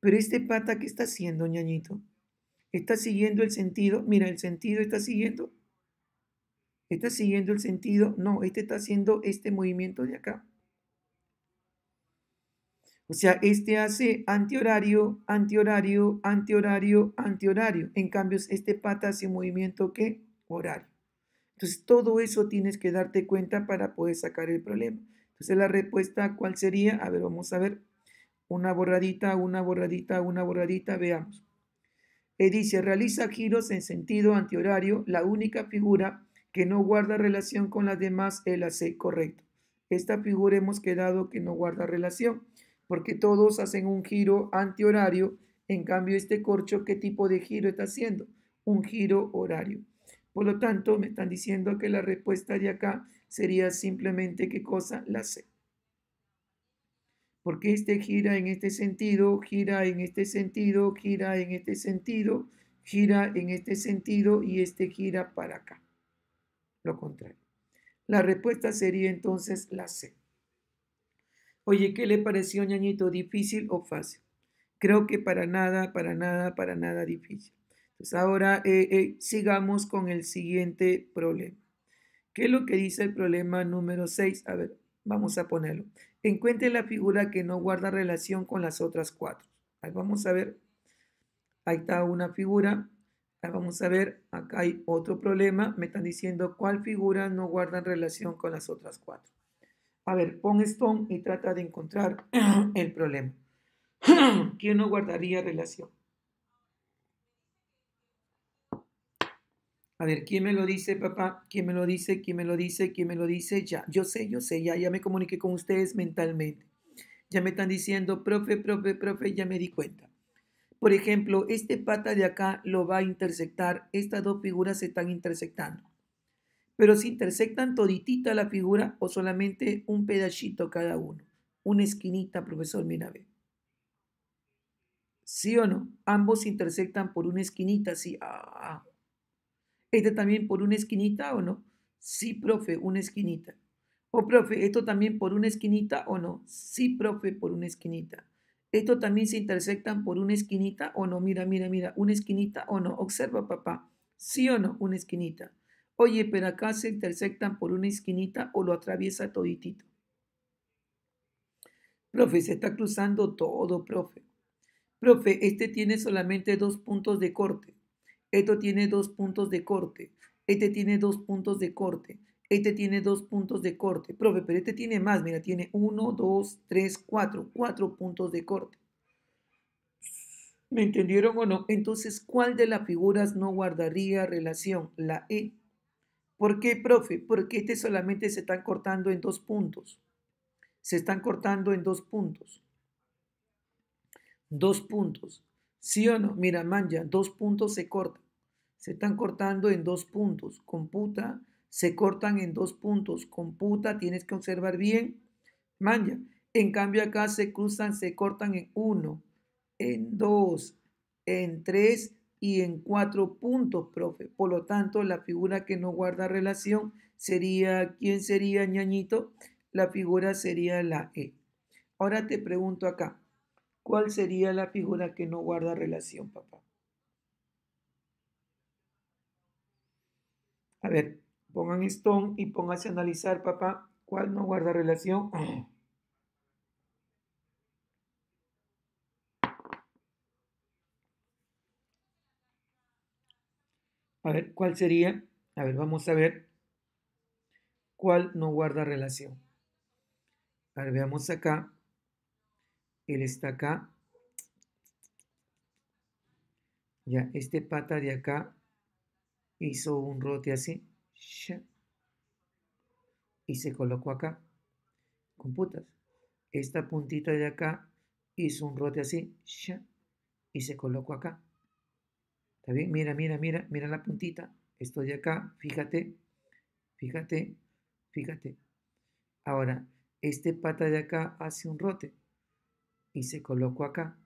Pero este pata, ¿qué está haciendo, ñañito? está siguiendo el sentido. Mira, el sentido está siguiendo. Está siguiendo el sentido. No, este está haciendo este movimiento de acá. O sea, este hace antihorario, antihorario, antihorario, antihorario. En cambio, este pata hace movimiento que horario. Entonces, todo eso tienes que darte cuenta para poder sacar el problema. Entonces, la respuesta, ¿cuál sería? A ver, vamos a ver. Una borradita, una borradita, una borradita, veamos dice, realiza giros en sentido antihorario, la única figura que no guarda relación con las demás es la C, correcto. Esta figura hemos quedado que no guarda relación, porque todos hacen un giro antihorario, en cambio este corcho, ¿qué tipo de giro está haciendo? Un giro horario. Por lo tanto, me están diciendo que la respuesta de acá sería simplemente qué cosa, la C porque este gira en este sentido, gira en este sentido, gira en este sentido, gira en este sentido y este gira para acá. Lo contrario. La respuesta sería entonces la C. Oye, ¿qué le pareció, ñañito? ¿Difícil o fácil? Creo que para nada, para nada, para nada difícil. Entonces ahora eh, eh, sigamos con el siguiente problema. ¿Qué es lo que dice el problema número 6? A ver, vamos a ponerlo encuentre la figura que no guarda relación con las otras cuatro. Ahí vamos a ver. Ahí está una figura. vamos a ver. Acá hay otro problema. Me están diciendo cuál figura no guarda relación con las otras cuatro. A ver, pon Stone y trata de encontrar el problema. ¿Quién no guardaría relación? A ver, ¿quién me lo dice, papá? ¿Quién me lo dice? ¿Quién me lo dice? ¿Quién me lo dice? Ya, yo sé, yo sé, ya, ya me comuniqué con ustedes mentalmente. Ya me están diciendo, profe, profe, profe, ya me di cuenta. Por ejemplo, este pata de acá lo va a intersectar. Estas dos figuras se están intersectando. Pero se intersectan toditita la figura o solamente un pedacito cada uno. Una esquinita, profesor, mira, ¿Sí o no? Ambos intersectan por una esquinita, sí. ah. ¿Este también por una esquinita o no? Sí, profe, una esquinita. O profe, ¿esto también por una esquinita o no? Sí, profe, por una esquinita. ¿Esto también se intersectan por una esquinita o no? Mira, mira, mira, una esquinita o no. Observa, papá. Sí o no, una esquinita. Oye, pero acá se intersectan por una esquinita o lo atraviesa toditito. Profe, se está cruzando todo, profe. Profe, este tiene solamente dos puntos de corte. Esto tiene dos puntos de corte. Este tiene dos puntos de corte. Este tiene dos puntos de corte. Profe, pero este tiene más. Mira, tiene uno, dos, tres, cuatro. Cuatro puntos de corte. ¿Me entendieron o no? Entonces, ¿cuál de las figuras no guardaría relación? La E. ¿Por qué, profe? Porque este solamente se están cortando en dos puntos. Se están cortando en dos puntos. Dos puntos. ¿Sí o no? Mira, manja, dos puntos se cortan se están cortando en dos puntos, computa, se cortan en dos puntos, computa, tienes que observar bien, manja. En cambio acá se cruzan, se cortan en uno, en dos, en tres y en cuatro puntos, profe. Por lo tanto, la figura que no guarda relación sería, ¿quién sería ñañito? La figura sería la E. Ahora te pregunto acá, ¿cuál sería la figura que no guarda relación, papá? ver, pongan Stone y pónganse a analizar, papá, cuál no guarda relación. A ver, ¿cuál sería? A ver, vamos a ver cuál no guarda relación. A ver, veamos acá. Él está acá. Ya, este pata de acá hizo un rote así y se colocó acá con Esta puntita de acá hizo un rote así y se colocó acá. ¿Está bien? Mira, mira, mira, mira la puntita. Esto de acá, fíjate, fíjate, fíjate. Ahora, este pata de acá hace un rote y se colocó acá.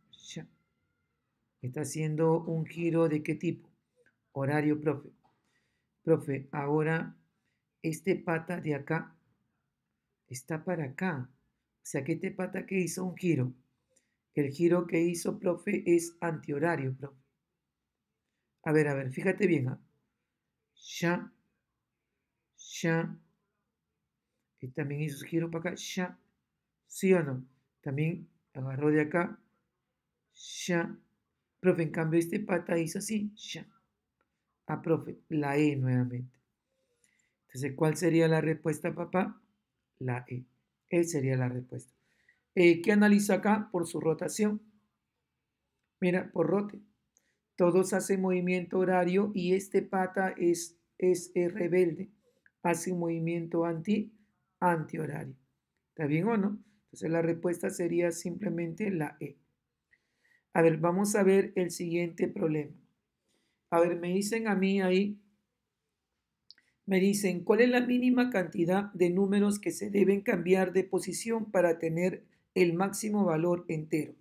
Está haciendo un giro de qué tipo? Horario, profe profe, ahora este pata de acá está para acá. O sea, que este pata que hizo un giro. El giro que hizo, profe, es antihorario, profe. A ver, a ver, fíjate bien. ¿ah? Ya, ya. también hizo giro para acá. Ya. ¿Sí o no? También agarró de acá. Ya. Profe, en cambio, este pata hizo así. Ya a profe, la E nuevamente. Entonces, ¿cuál sería la respuesta, papá? La E. E sería la respuesta. Eh, ¿Qué analiza acá? Por su rotación. Mira, por rote. Todos hacen movimiento horario y este pata es, es, rebelde. Hace movimiento anti, anti horario. ¿Está bien o no? Entonces la respuesta sería simplemente la E. A ver, vamos a ver el siguiente problema. A ver, me dicen a mí ahí, me dicen, ¿cuál es la mínima cantidad de números que se deben cambiar de posición para tener el máximo valor entero? O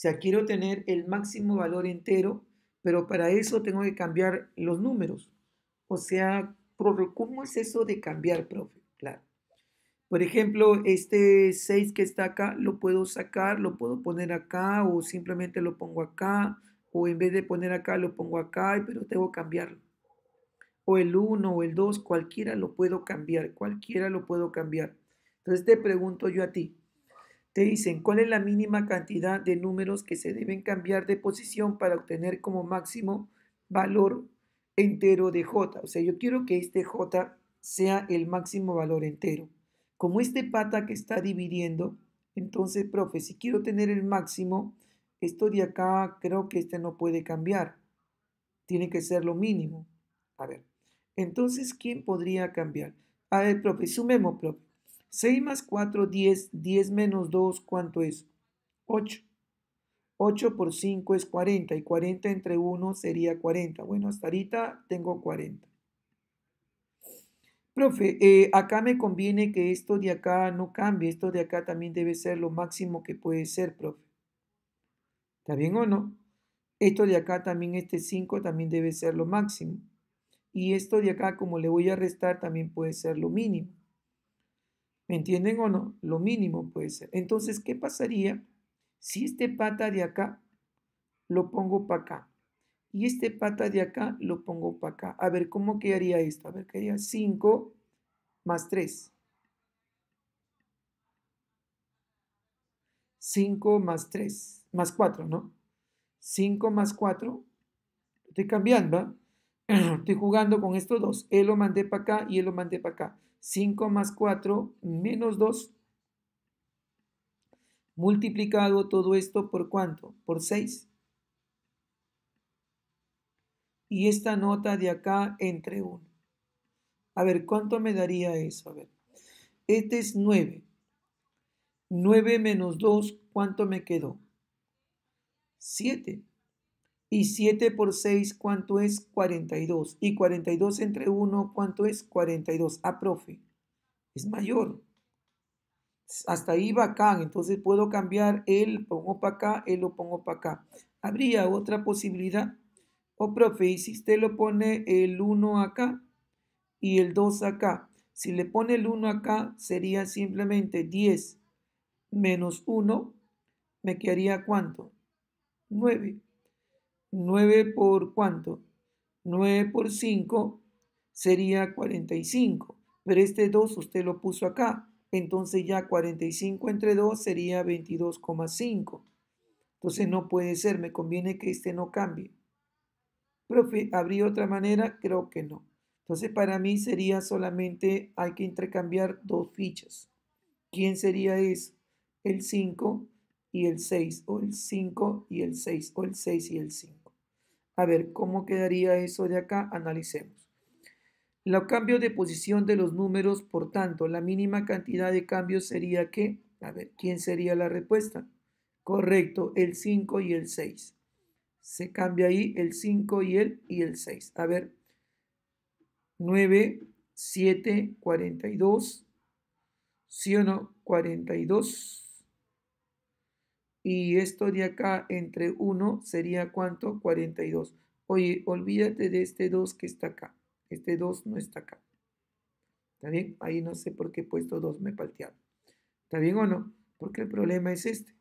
sea, quiero tener el máximo valor entero, pero para eso tengo que cambiar los números. O sea, ¿cómo es eso de cambiar, profe? Claro. Por ejemplo, este 6 que está acá, lo puedo sacar, lo puedo poner acá o simplemente lo pongo acá o en vez de poner acá, lo pongo acá, pero que cambiarlo. O el 1 o el 2, cualquiera lo puedo cambiar, cualquiera lo puedo cambiar. Entonces te pregunto yo a ti, te dicen cuál es la mínima cantidad de números que se deben cambiar de posición para obtener como máximo valor entero de J. O sea, yo quiero que este J sea el máximo valor entero. Como este pata que está dividiendo, entonces, profe, si quiero tener el máximo, esto de acá creo que este no puede cambiar. Tiene que ser lo mínimo. A ver, entonces, ¿quién podría cambiar? A ver, profe, sumemos, profe. 6 más 4, 10. 10 menos 2, ¿cuánto es? 8. 8 por 5 es 40 y 40 entre 1 sería 40. Bueno, hasta ahorita tengo 40. Profe, eh, acá me conviene que esto de acá no cambie, esto de acá también debe ser lo máximo que puede ser, profe. ¿Está bien o no? Esto de acá también, este 5 también debe ser lo máximo. Y esto de acá, como le voy a restar, también puede ser lo mínimo. ¿Me entienden o no? Lo mínimo puede ser. Entonces, ¿qué pasaría si este pata de acá lo pongo para acá? Y este pata de acá lo pongo para acá. A ver, ¿cómo quedaría esto? A ver, quedaría 5 más 3. 5 más 3 más 4, ¿no? 5 más 4. Estoy cambiando, ¿eh? Estoy jugando con estos dos. Él e lo mandé para acá y él e lo mandé para acá. 5 más 4 menos 2. Multiplicado todo esto por cuánto? Por 6. Y esta nota de acá entre 1. A ver, ¿cuánto me daría eso? A ver. Este es 9. 9 menos 2, ¿cuánto me quedó? 7. Y 7 por 6, ¿cuánto es? 42. Y 42 entre 1, ¿cuánto es? 42. Ah, profe, es mayor. Hasta ahí va acá, entonces puedo cambiar él, pongo para acá, él lo pongo para acá. ¿Habría otra posibilidad? O oh, profe, y si usted lo pone el 1 acá y el 2 acá, si le pone el 1 acá, sería simplemente 10 menos 1, me quedaría cuánto? 9. 9 por cuánto? 9 por 5 sería 45. Pero este 2 usted lo puso acá. Entonces ya 45 entre 2 sería 22,5. Entonces no puede ser. Me conviene que este no cambie. Profe, ¿habría otra manera? Creo que no. Entonces para mí sería solamente hay que intercambiar dos fichas. ¿Quién sería eso? El 5 y el 6, o el 5 y el 6, o el 6 y el 5. A ver, ¿cómo quedaría eso de acá? Analicemos. Los cambios de posición de los números, por tanto, la mínima cantidad de cambios sería que, a ver, ¿quién sería la respuesta? Correcto, el 5 y el 6. Se cambia ahí el 5 y el, y el 6. A ver, 9, 7, 42. ¿Sí o no? 42. Y esto de acá entre 1 sería cuánto? 42. Oye, olvídate de este 2 que está acá. Este 2 no está acá. ¿Está bien? Ahí no sé por qué he puesto 2, me paltearon. ¿Está bien o no? Porque el problema es este.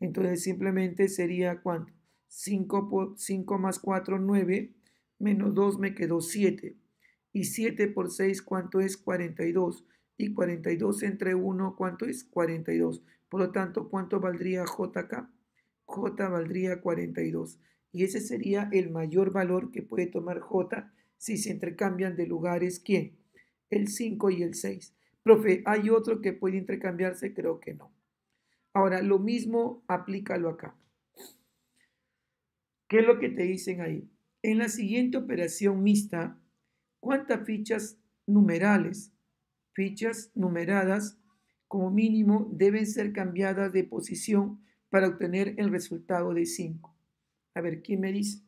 Entonces simplemente sería cuánto? 5, 5 más 4, 9. Menos 2 me quedó 7. Y 7 por 6, ¿cuánto es? 42. Y 42 entre 1, ¿cuánto es? 42. Por lo tanto, ¿cuánto valdría JK? J valdría 42. Y ese sería el mayor valor que puede tomar J si se intercambian de lugares quién? El 5 y el 6. Profe, ¿hay otro que puede intercambiarse? Creo que no. Ahora, lo mismo aplícalo acá. ¿Qué es lo que te dicen ahí? En la siguiente operación mixta, ¿cuántas fichas numerales, fichas numeradas como mínimo deben ser cambiadas de posición para obtener el resultado de 5. A ver, ¿quién me dice?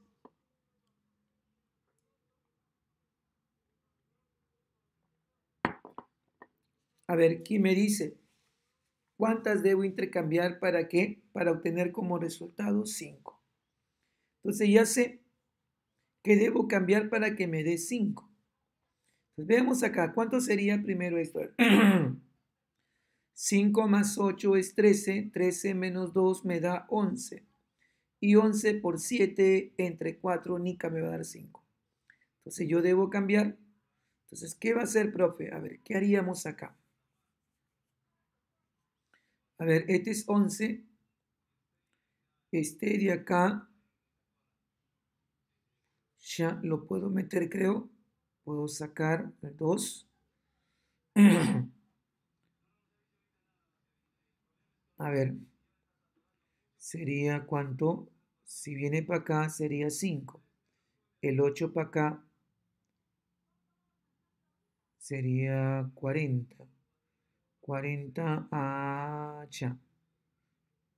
A ver, ¿quién me dice? ¿Cuántas debo intercambiar para qué? Para obtener como resultado 5. Entonces ya sé que debo cambiar para que me dé 5. Entonces veamos acá, ¿cuánto sería primero esto? 5 más 8 es 13, 13 menos 2 me da 11. Y 11 por 7 entre 4, Nica me va a dar 5. Entonces yo debo cambiar. Entonces, ¿qué va a hacer, profe? A ver, ¿qué haríamos acá? A ver, este es 11. Este de acá ya lo puedo meter, creo. Puedo sacar el 2. a ver, sería cuánto, si viene para acá sería 5, el 8 para acá sería 40, 40 acha.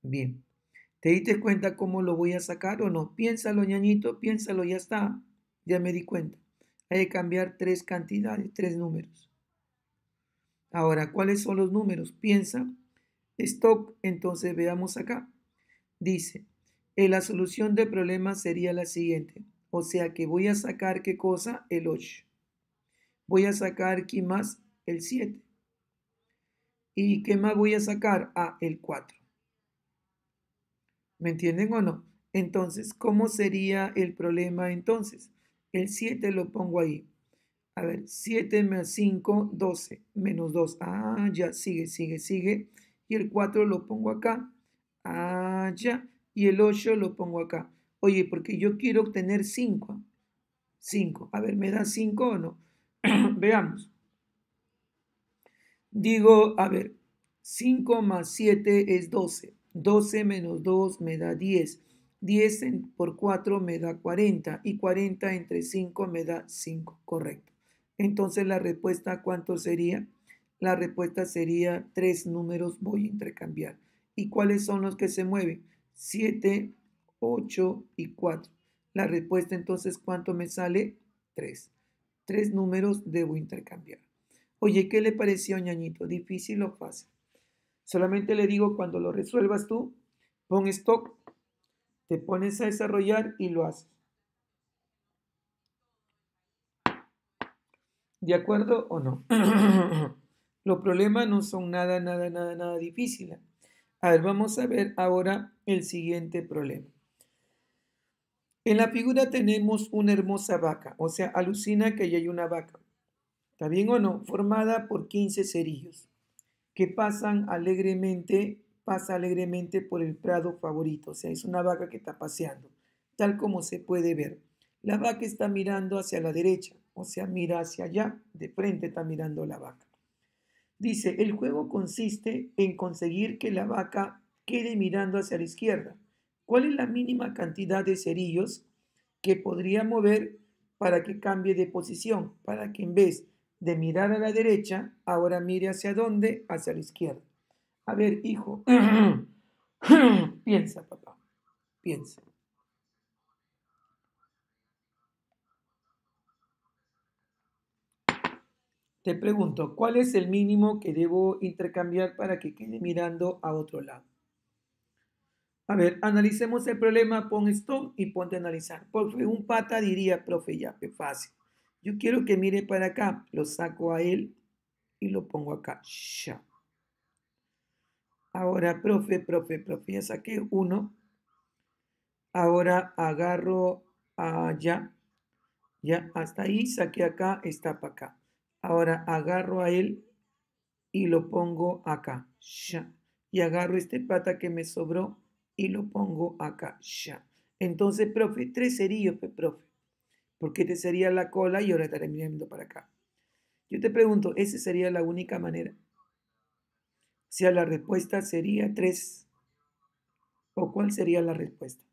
Bien, ¿te diste cuenta cómo lo voy a sacar o no? Piénsalo, ñañito, piénsalo, ya está, ya me di cuenta. Hay que cambiar tres cantidades, tres números. Ahora, ¿cuáles son los números? Piensa Stock, entonces veamos acá. Dice, eh, la solución del problema sería la siguiente. O sea que voy a sacar qué cosa? El 8. Voy a sacar ¿qué más? El 7. ¿Y qué más voy a sacar? Ah, el 4. ¿Me entienden o no? Entonces, ¿cómo sería el problema entonces? El 7 lo pongo ahí. A ver, 7 más 5, 12, menos 2. Ah, ya, sigue, sigue, sigue y el 4 lo pongo acá, allá, y el 8 lo pongo acá. Oye, porque yo quiero obtener 5. 5. A ver, ¿me da 5 o no? Veamos. Digo, a ver, 5 más 7 es 12. 12 menos 2 me da 10. 10 por 4 me da 40. Y 40 entre 5 me da 5. Correcto. Entonces la respuesta, ¿cuánto sería? La respuesta sería tres números voy a intercambiar. ¿Y cuáles son los que se mueven? 7, 8 y 4. La respuesta entonces, ¿cuánto me sale? 3. Tres números debo intercambiar. Oye, ¿qué le pareció, ñañito? ¿Difícil o fácil? Solamente le digo, cuando lo resuelvas tú, pon stop, te pones a desarrollar y lo haces. ¿De acuerdo o no? Los problemas no son nada, nada, nada, nada difíciles. A ver, vamos a ver ahora el siguiente problema. En la figura tenemos una hermosa vaca, o sea, alucina que ahí hay una vaca. ¿Está bien o no? Formada por 15 cerillos que pasan alegremente, pasa alegremente por el prado favorito, o sea, es una vaca que está paseando, tal como se puede ver. La vaca está mirando hacia la derecha, o sea, mira hacia allá, de frente está mirando la vaca. Dice, el juego consiste en conseguir que la vaca quede mirando hacia la izquierda. ¿Cuál es la mínima cantidad de cerillos que podría mover para que cambie de posición? Para que en vez de mirar a la derecha, ahora mire hacia dónde, hacia la izquierda. A ver, hijo, piensa, papá, piensa. Te pregunto, ¿cuál es el mínimo que debo intercambiar para que quede mirando a otro lado? A ver, analicemos el problema, pon esto y ponte a analizar. Porque un pata diría, profe, ya, qué fácil. Yo quiero que mire para acá, lo saco a él y lo pongo acá. Ya. Ahora, profe, profe, profe, ya saqué uno. Ahora agarro allá. Ya, hasta ahí, saqué acá, está para acá. Ahora agarro a él y lo pongo acá. ya Y agarro este pata que me sobró y lo pongo acá. ya Entonces, profe, tres cerillos, profe. Porque te este sería la cola y ahora estaré mirando para acá. Yo te pregunto, ese sería la única manera? si sea, la respuesta sería tres. ¿O cuál sería la respuesta?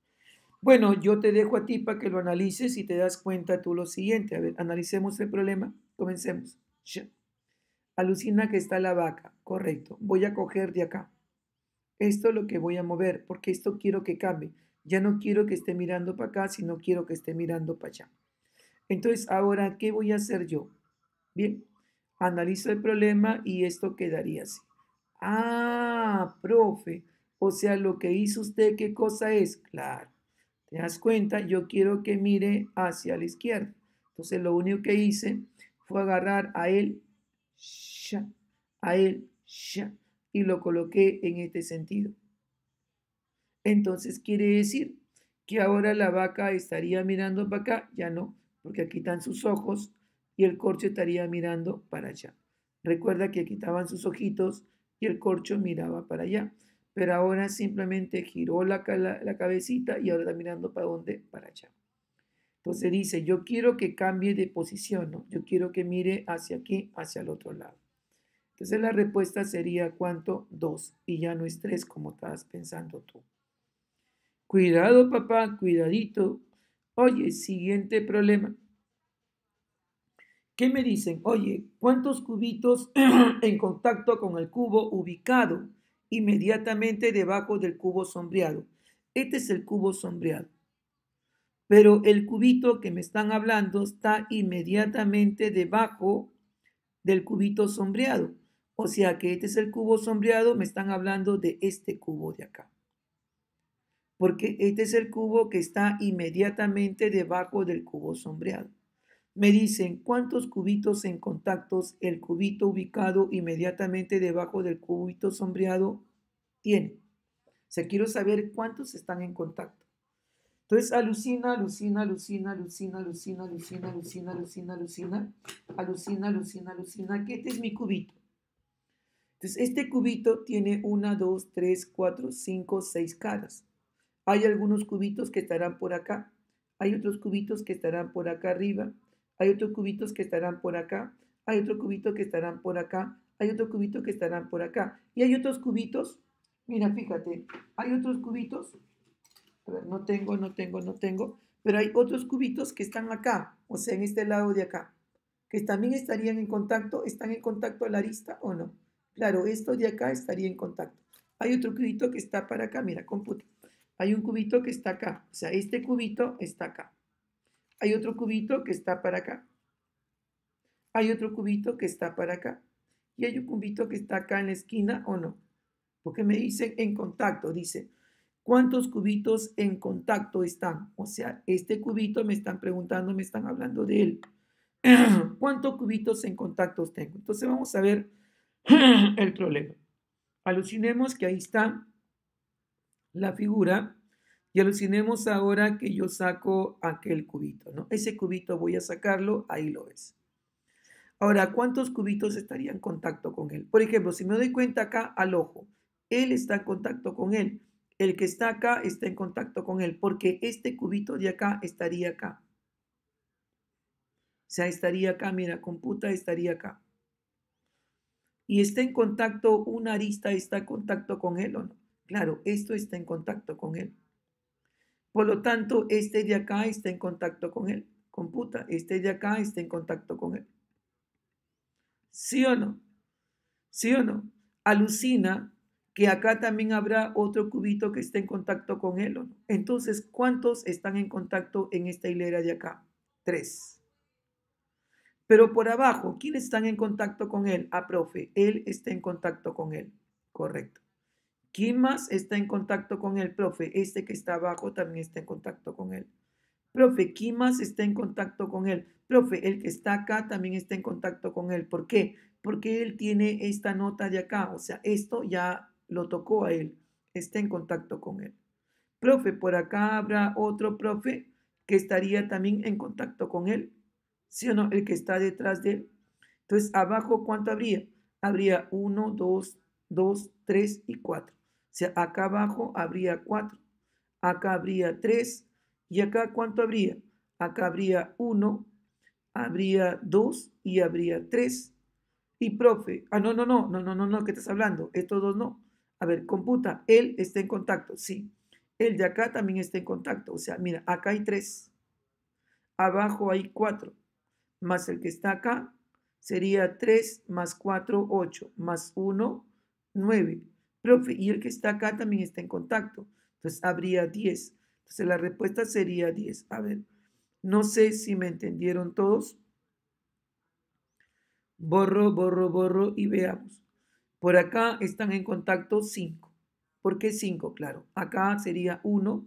Bueno, yo te dejo a ti para que lo analices y te das cuenta tú lo siguiente. A ver, analicemos el problema. Comencemos. Alucina que está la vaca. Correcto. Voy a coger de acá. Esto es lo que voy a mover porque esto quiero que cambie. Ya no quiero que esté mirando para acá, sino quiero que esté mirando para allá. Entonces, ahora, ¿qué voy a hacer yo? Bien, analizo el problema y esto quedaría así. Ah, profe, o sea, lo que hizo usted, ¿qué cosa es? Claro, ¿Te das cuenta? Yo quiero que mire hacia la izquierda. Entonces lo único que hice fue agarrar a él, a él, y lo coloqué en este sentido. Entonces quiere decir que ahora la vaca estaría mirando para acá, ya no, porque aquí están sus ojos y el corcho estaría mirando para allá. Recuerda que aquí estaban sus ojitos y el corcho miraba para allá pero ahora simplemente giró la, cabecita y ahora está mirando para dónde, para allá. Entonces dice, yo quiero que cambie de posición, ¿no? yo quiero que mire hacia aquí, hacia el otro lado. Entonces la respuesta sería, ¿cuánto? Dos, y ya no es tres como estabas pensando tú. Cuidado, papá, cuidadito. Oye, siguiente problema. ¿Qué me dicen? Oye, ¿cuántos cubitos en contacto con el cubo ubicado inmediatamente debajo del cubo sombreado. Este es el cubo sombreado. Pero el cubito que me están hablando está inmediatamente debajo del cubito sombreado. O sea que este es el cubo sombreado, me están hablando de este cubo de acá. Porque este es el cubo que está inmediatamente debajo del cubo sombreado. Me dicen cuántos cubitos en contactos el cubito ubicado inmediatamente debajo del cubito sombreado tiene. O sea, quiero saber cuántos están en contacto. Entonces, alucina, alucina, alucina, alucina, alucina, alucina, alucina, alucina, alucina, alucina, alucina, alucina, que este es mi cubito. Entonces, este cubito tiene una, dos, tres, cuatro, cinco, seis caras. Hay algunos cubitos que estarán por acá, hay otros cubitos que estarán por acá arriba, hay otros cubitos que estarán por acá, hay otro cubito que estarán por acá, hay otro cubito que estarán por acá. Y hay otros cubitos, mira, fíjate, hay otros cubitos, no tengo, no tengo, no tengo, pero hay otros cubitos que están acá, o sea, en este lado de acá, que también estarían en contacto, ¿están en contacto a la arista o no? Claro, esto de acá estaría en contacto. Hay otro cubito que está para acá, mira, computa. Hay un cubito que está acá, o sea, este cubito está acá. Hay otro cubito que está para acá. Hay otro cubito que está para acá. Y hay un cubito que está acá en la esquina o no. Porque me dicen en contacto, dice, ¿cuántos cubitos en contacto están? O sea, este cubito me están preguntando, me están hablando de él. ¿Cuántos cubitos en contacto tengo? Entonces vamos a ver el problema. Alucinemos que ahí está la figura y alucinemos ahora que yo saco aquel cubito, ¿no? Ese cubito voy a sacarlo, ahí lo ves. Ahora, ¿cuántos cubitos estarían en contacto con él? Por ejemplo, si me doy cuenta acá al ojo, él está en contacto con él. El que está acá está en contacto con él, porque este cubito de acá estaría acá. O sea, estaría acá, mira, computa, estaría acá. Y está en contacto, una arista está en contacto con él o no. Claro, esto está en contacto con él. Por lo tanto, este de acá está en contacto con él. Computa, este de acá está en contacto con él. ¿Sí o no? ¿Sí o no? Alucina que acá también habrá otro cubito que esté en contacto con él. no? Entonces, ¿cuántos están en contacto en esta hilera de acá? Tres. Pero por abajo, ¿quiénes están en contacto con él? Ah, profe, él está en contacto con él. Correcto. ¿Quién más está en contacto con él, profe? Este que está abajo también está en contacto con él. Profe, ¿quién más está en contacto con él? Profe, el que está acá también está en contacto con él. ¿Por qué? Porque él tiene esta nota de acá. O sea, esto ya lo tocó a él. Está en contacto con él. Profe, por acá habrá otro profe que estaría también en contacto con él. ¿Sí o no? El que está detrás de él. Entonces, abajo, ¿cuánto habría? Habría uno, dos, dos, tres y cuatro sea, acá abajo habría 4, acá habría tres, y acá ¿cuánto habría? Acá habría uno, habría dos y habría tres. Y profe, ah, no, no, no, no, no, no, no, ¿qué estás hablando? Estos dos no. A ver, computa, él está en contacto, sí. El de acá también está en contacto, o sea, mira, acá hay tres, abajo hay cuatro, más el que está acá sería 3 más 4, 8, más 1, 9 y el que está acá también está en contacto. Entonces habría 10. Entonces la respuesta sería 10. A ver, no sé si me entendieron todos. Borro, borro, borro y veamos. Por acá están en contacto 5. ¿Por qué 5? Claro, acá sería 1,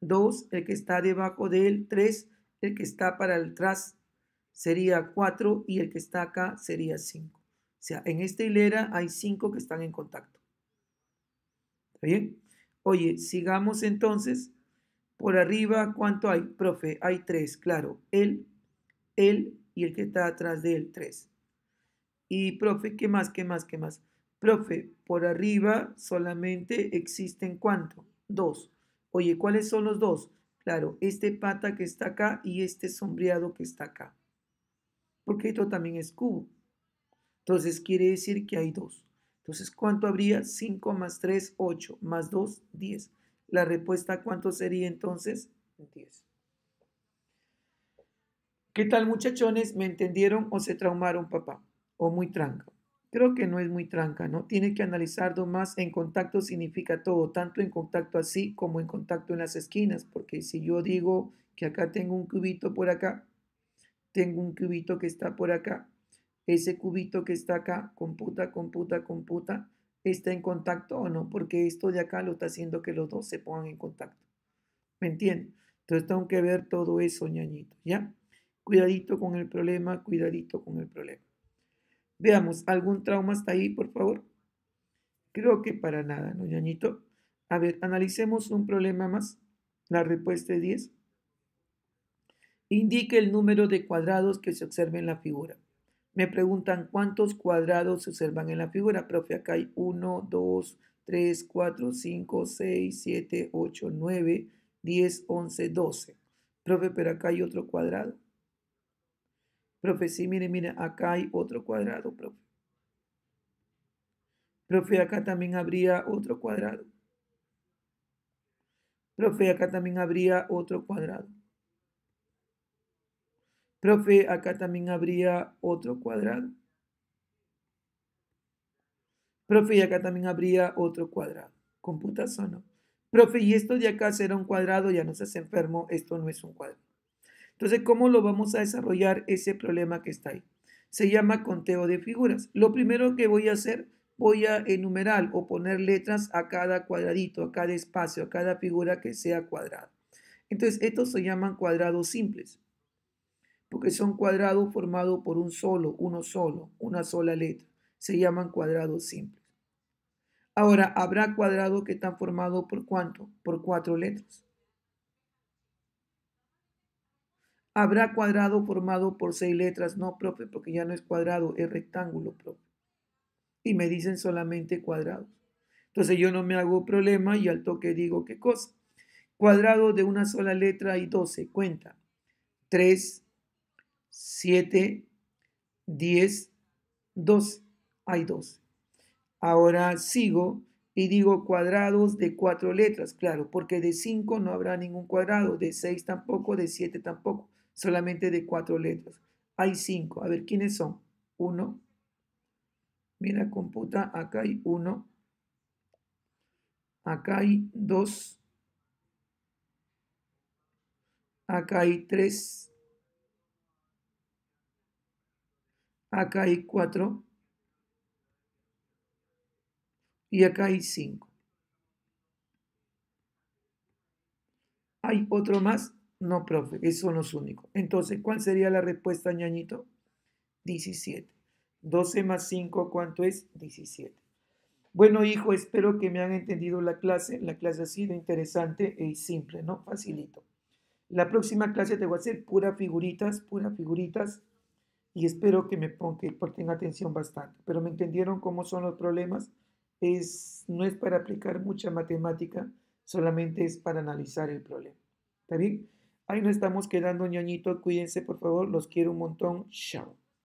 2, el que está debajo de él, 3, el que está para atrás sería 4 y el que está acá sería 5. O sea, en esta hilera hay 5 que están en contacto. ¿Está bien? Oye, sigamos entonces. Por arriba, ¿cuánto hay? Profe, hay tres, claro. Él, él y el que está atrás de él, tres. Y, profe, ¿qué más? ¿Qué más? ¿Qué más? Profe, por arriba solamente existen cuánto? Dos. Oye, ¿cuáles son los dos? Claro, este pata que está acá y este sombreado que está acá. Porque esto también es cubo. Entonces quiere decir que hay dos. Entonces, ¿cuánto habría? 5 más 3, 8, más 2, 10. La respuesta, ¿cuánto sería entonces? 10. ¿Qué tal muchachones? ¿Me entendieron o se traumaron, papá? ¿O muy tranca? Creo que no es muy tranca, ¿no? Tiene que analizarlo más. En contacto significa todo, tanto en contacto así como en contacto en las esquinas, porque si yo digo que acá tengo un cubito por acá, tengo un cubito que está por acá, ese cubito que está acá, computa, computa, computa, está en contacto o no, porque esto de acá lo está haciendo que los dos se pongan en contacto. ¿Me entiendes? Entonces tengo que ver todo eso, ñañito, ¿ya? Cuidadito con el problema, cuidadito con el problema. Veamos, ¿algún trauma está ahí, por favor? Creo que para nada, ¿no, ñañito? A ver, analicemos un problema más. La respuesta es 10. Indique el número de cuadrados que se observa en la figura. Me preguntan cuántos cuadrados se observan en la figura. Profe, acá hay 1, 2, 3, 4, 5, 6, 7, 8, 9, 10, 11, 12. Profe, pero acá hay otro cuadrado. Profe, sí, mire, mire, acá hay otro cuadrado, profe. Profe, acá también habría otro cuadrado. Profe, acá también habría otro cuadrado. Profe, acá también habría otro cuadrado. Profe, acá también habría otro cuadrado. ¿Computa o no? Profe, y esto de acá será un cuadrado, ya no seas enfermo, esto no es un cuadrado. Entonces, ¿cómo lo vamos a desarrollar ese problema que está ahí? Se llama conteo de figuras. Lo primero que voy a hacer, voy a enumerar o poner letras a cada cuadradito, a cada espacio, a cada figura que sea cuadrado. Entonces, estos se llaman cuadrados simples porque son cuadrados formados por un solo, uno solo, una sola letra. Se llaman cuadrados simples. Ahora, habrá cuadrado que están formado por cuánto? Por cuatro letras. Habrá cuadrado formado por seis letras, no, profe, porque ya no es cuadrado, es rectángulo, profe. Y me dicen solamente cuadrados. Entonces yo no me hago problema y al toque digo qué cosa. Cuadrado de una sola letra y doce, cuenta. 3, 7, 10, 12. Hay 12. Ahora sigo y digo cuadrados de cuatro letras, claro, porque de 5 no habrá ningún cuadrado, de 6 tampoco, de 7 tampoco, solamente de cuatro letras. Hay 5. A ver, ¿quiénes son? 1. Mira, computa, acá hay 1. Acá hay 2. Acá hay 3 acá hay 4 y acá hay 5. ¿Hay otro más? No, profe, esos son los únicos. Entonces, ¿cuál sería la respuesta, ñañito? 17. 12 más 5, ¿cuánto es? 17. Bueno, hijo, espero que me han entendido la clase. La clase ha sido interesante y simple, ¿no? Facilito. La próxima clase te voy a hacer pura figuritas, pura figuritas y espero que me pongan atención bastante. Pero me entendieron cómo son los problemas. Es, no es para aplicar mucha matemática, solamente es para analizar el problema. ¿Está bien? Ahí nos estamos quedando, ñoñito. Cuídense, por favor. Los quiero un montón. Chao.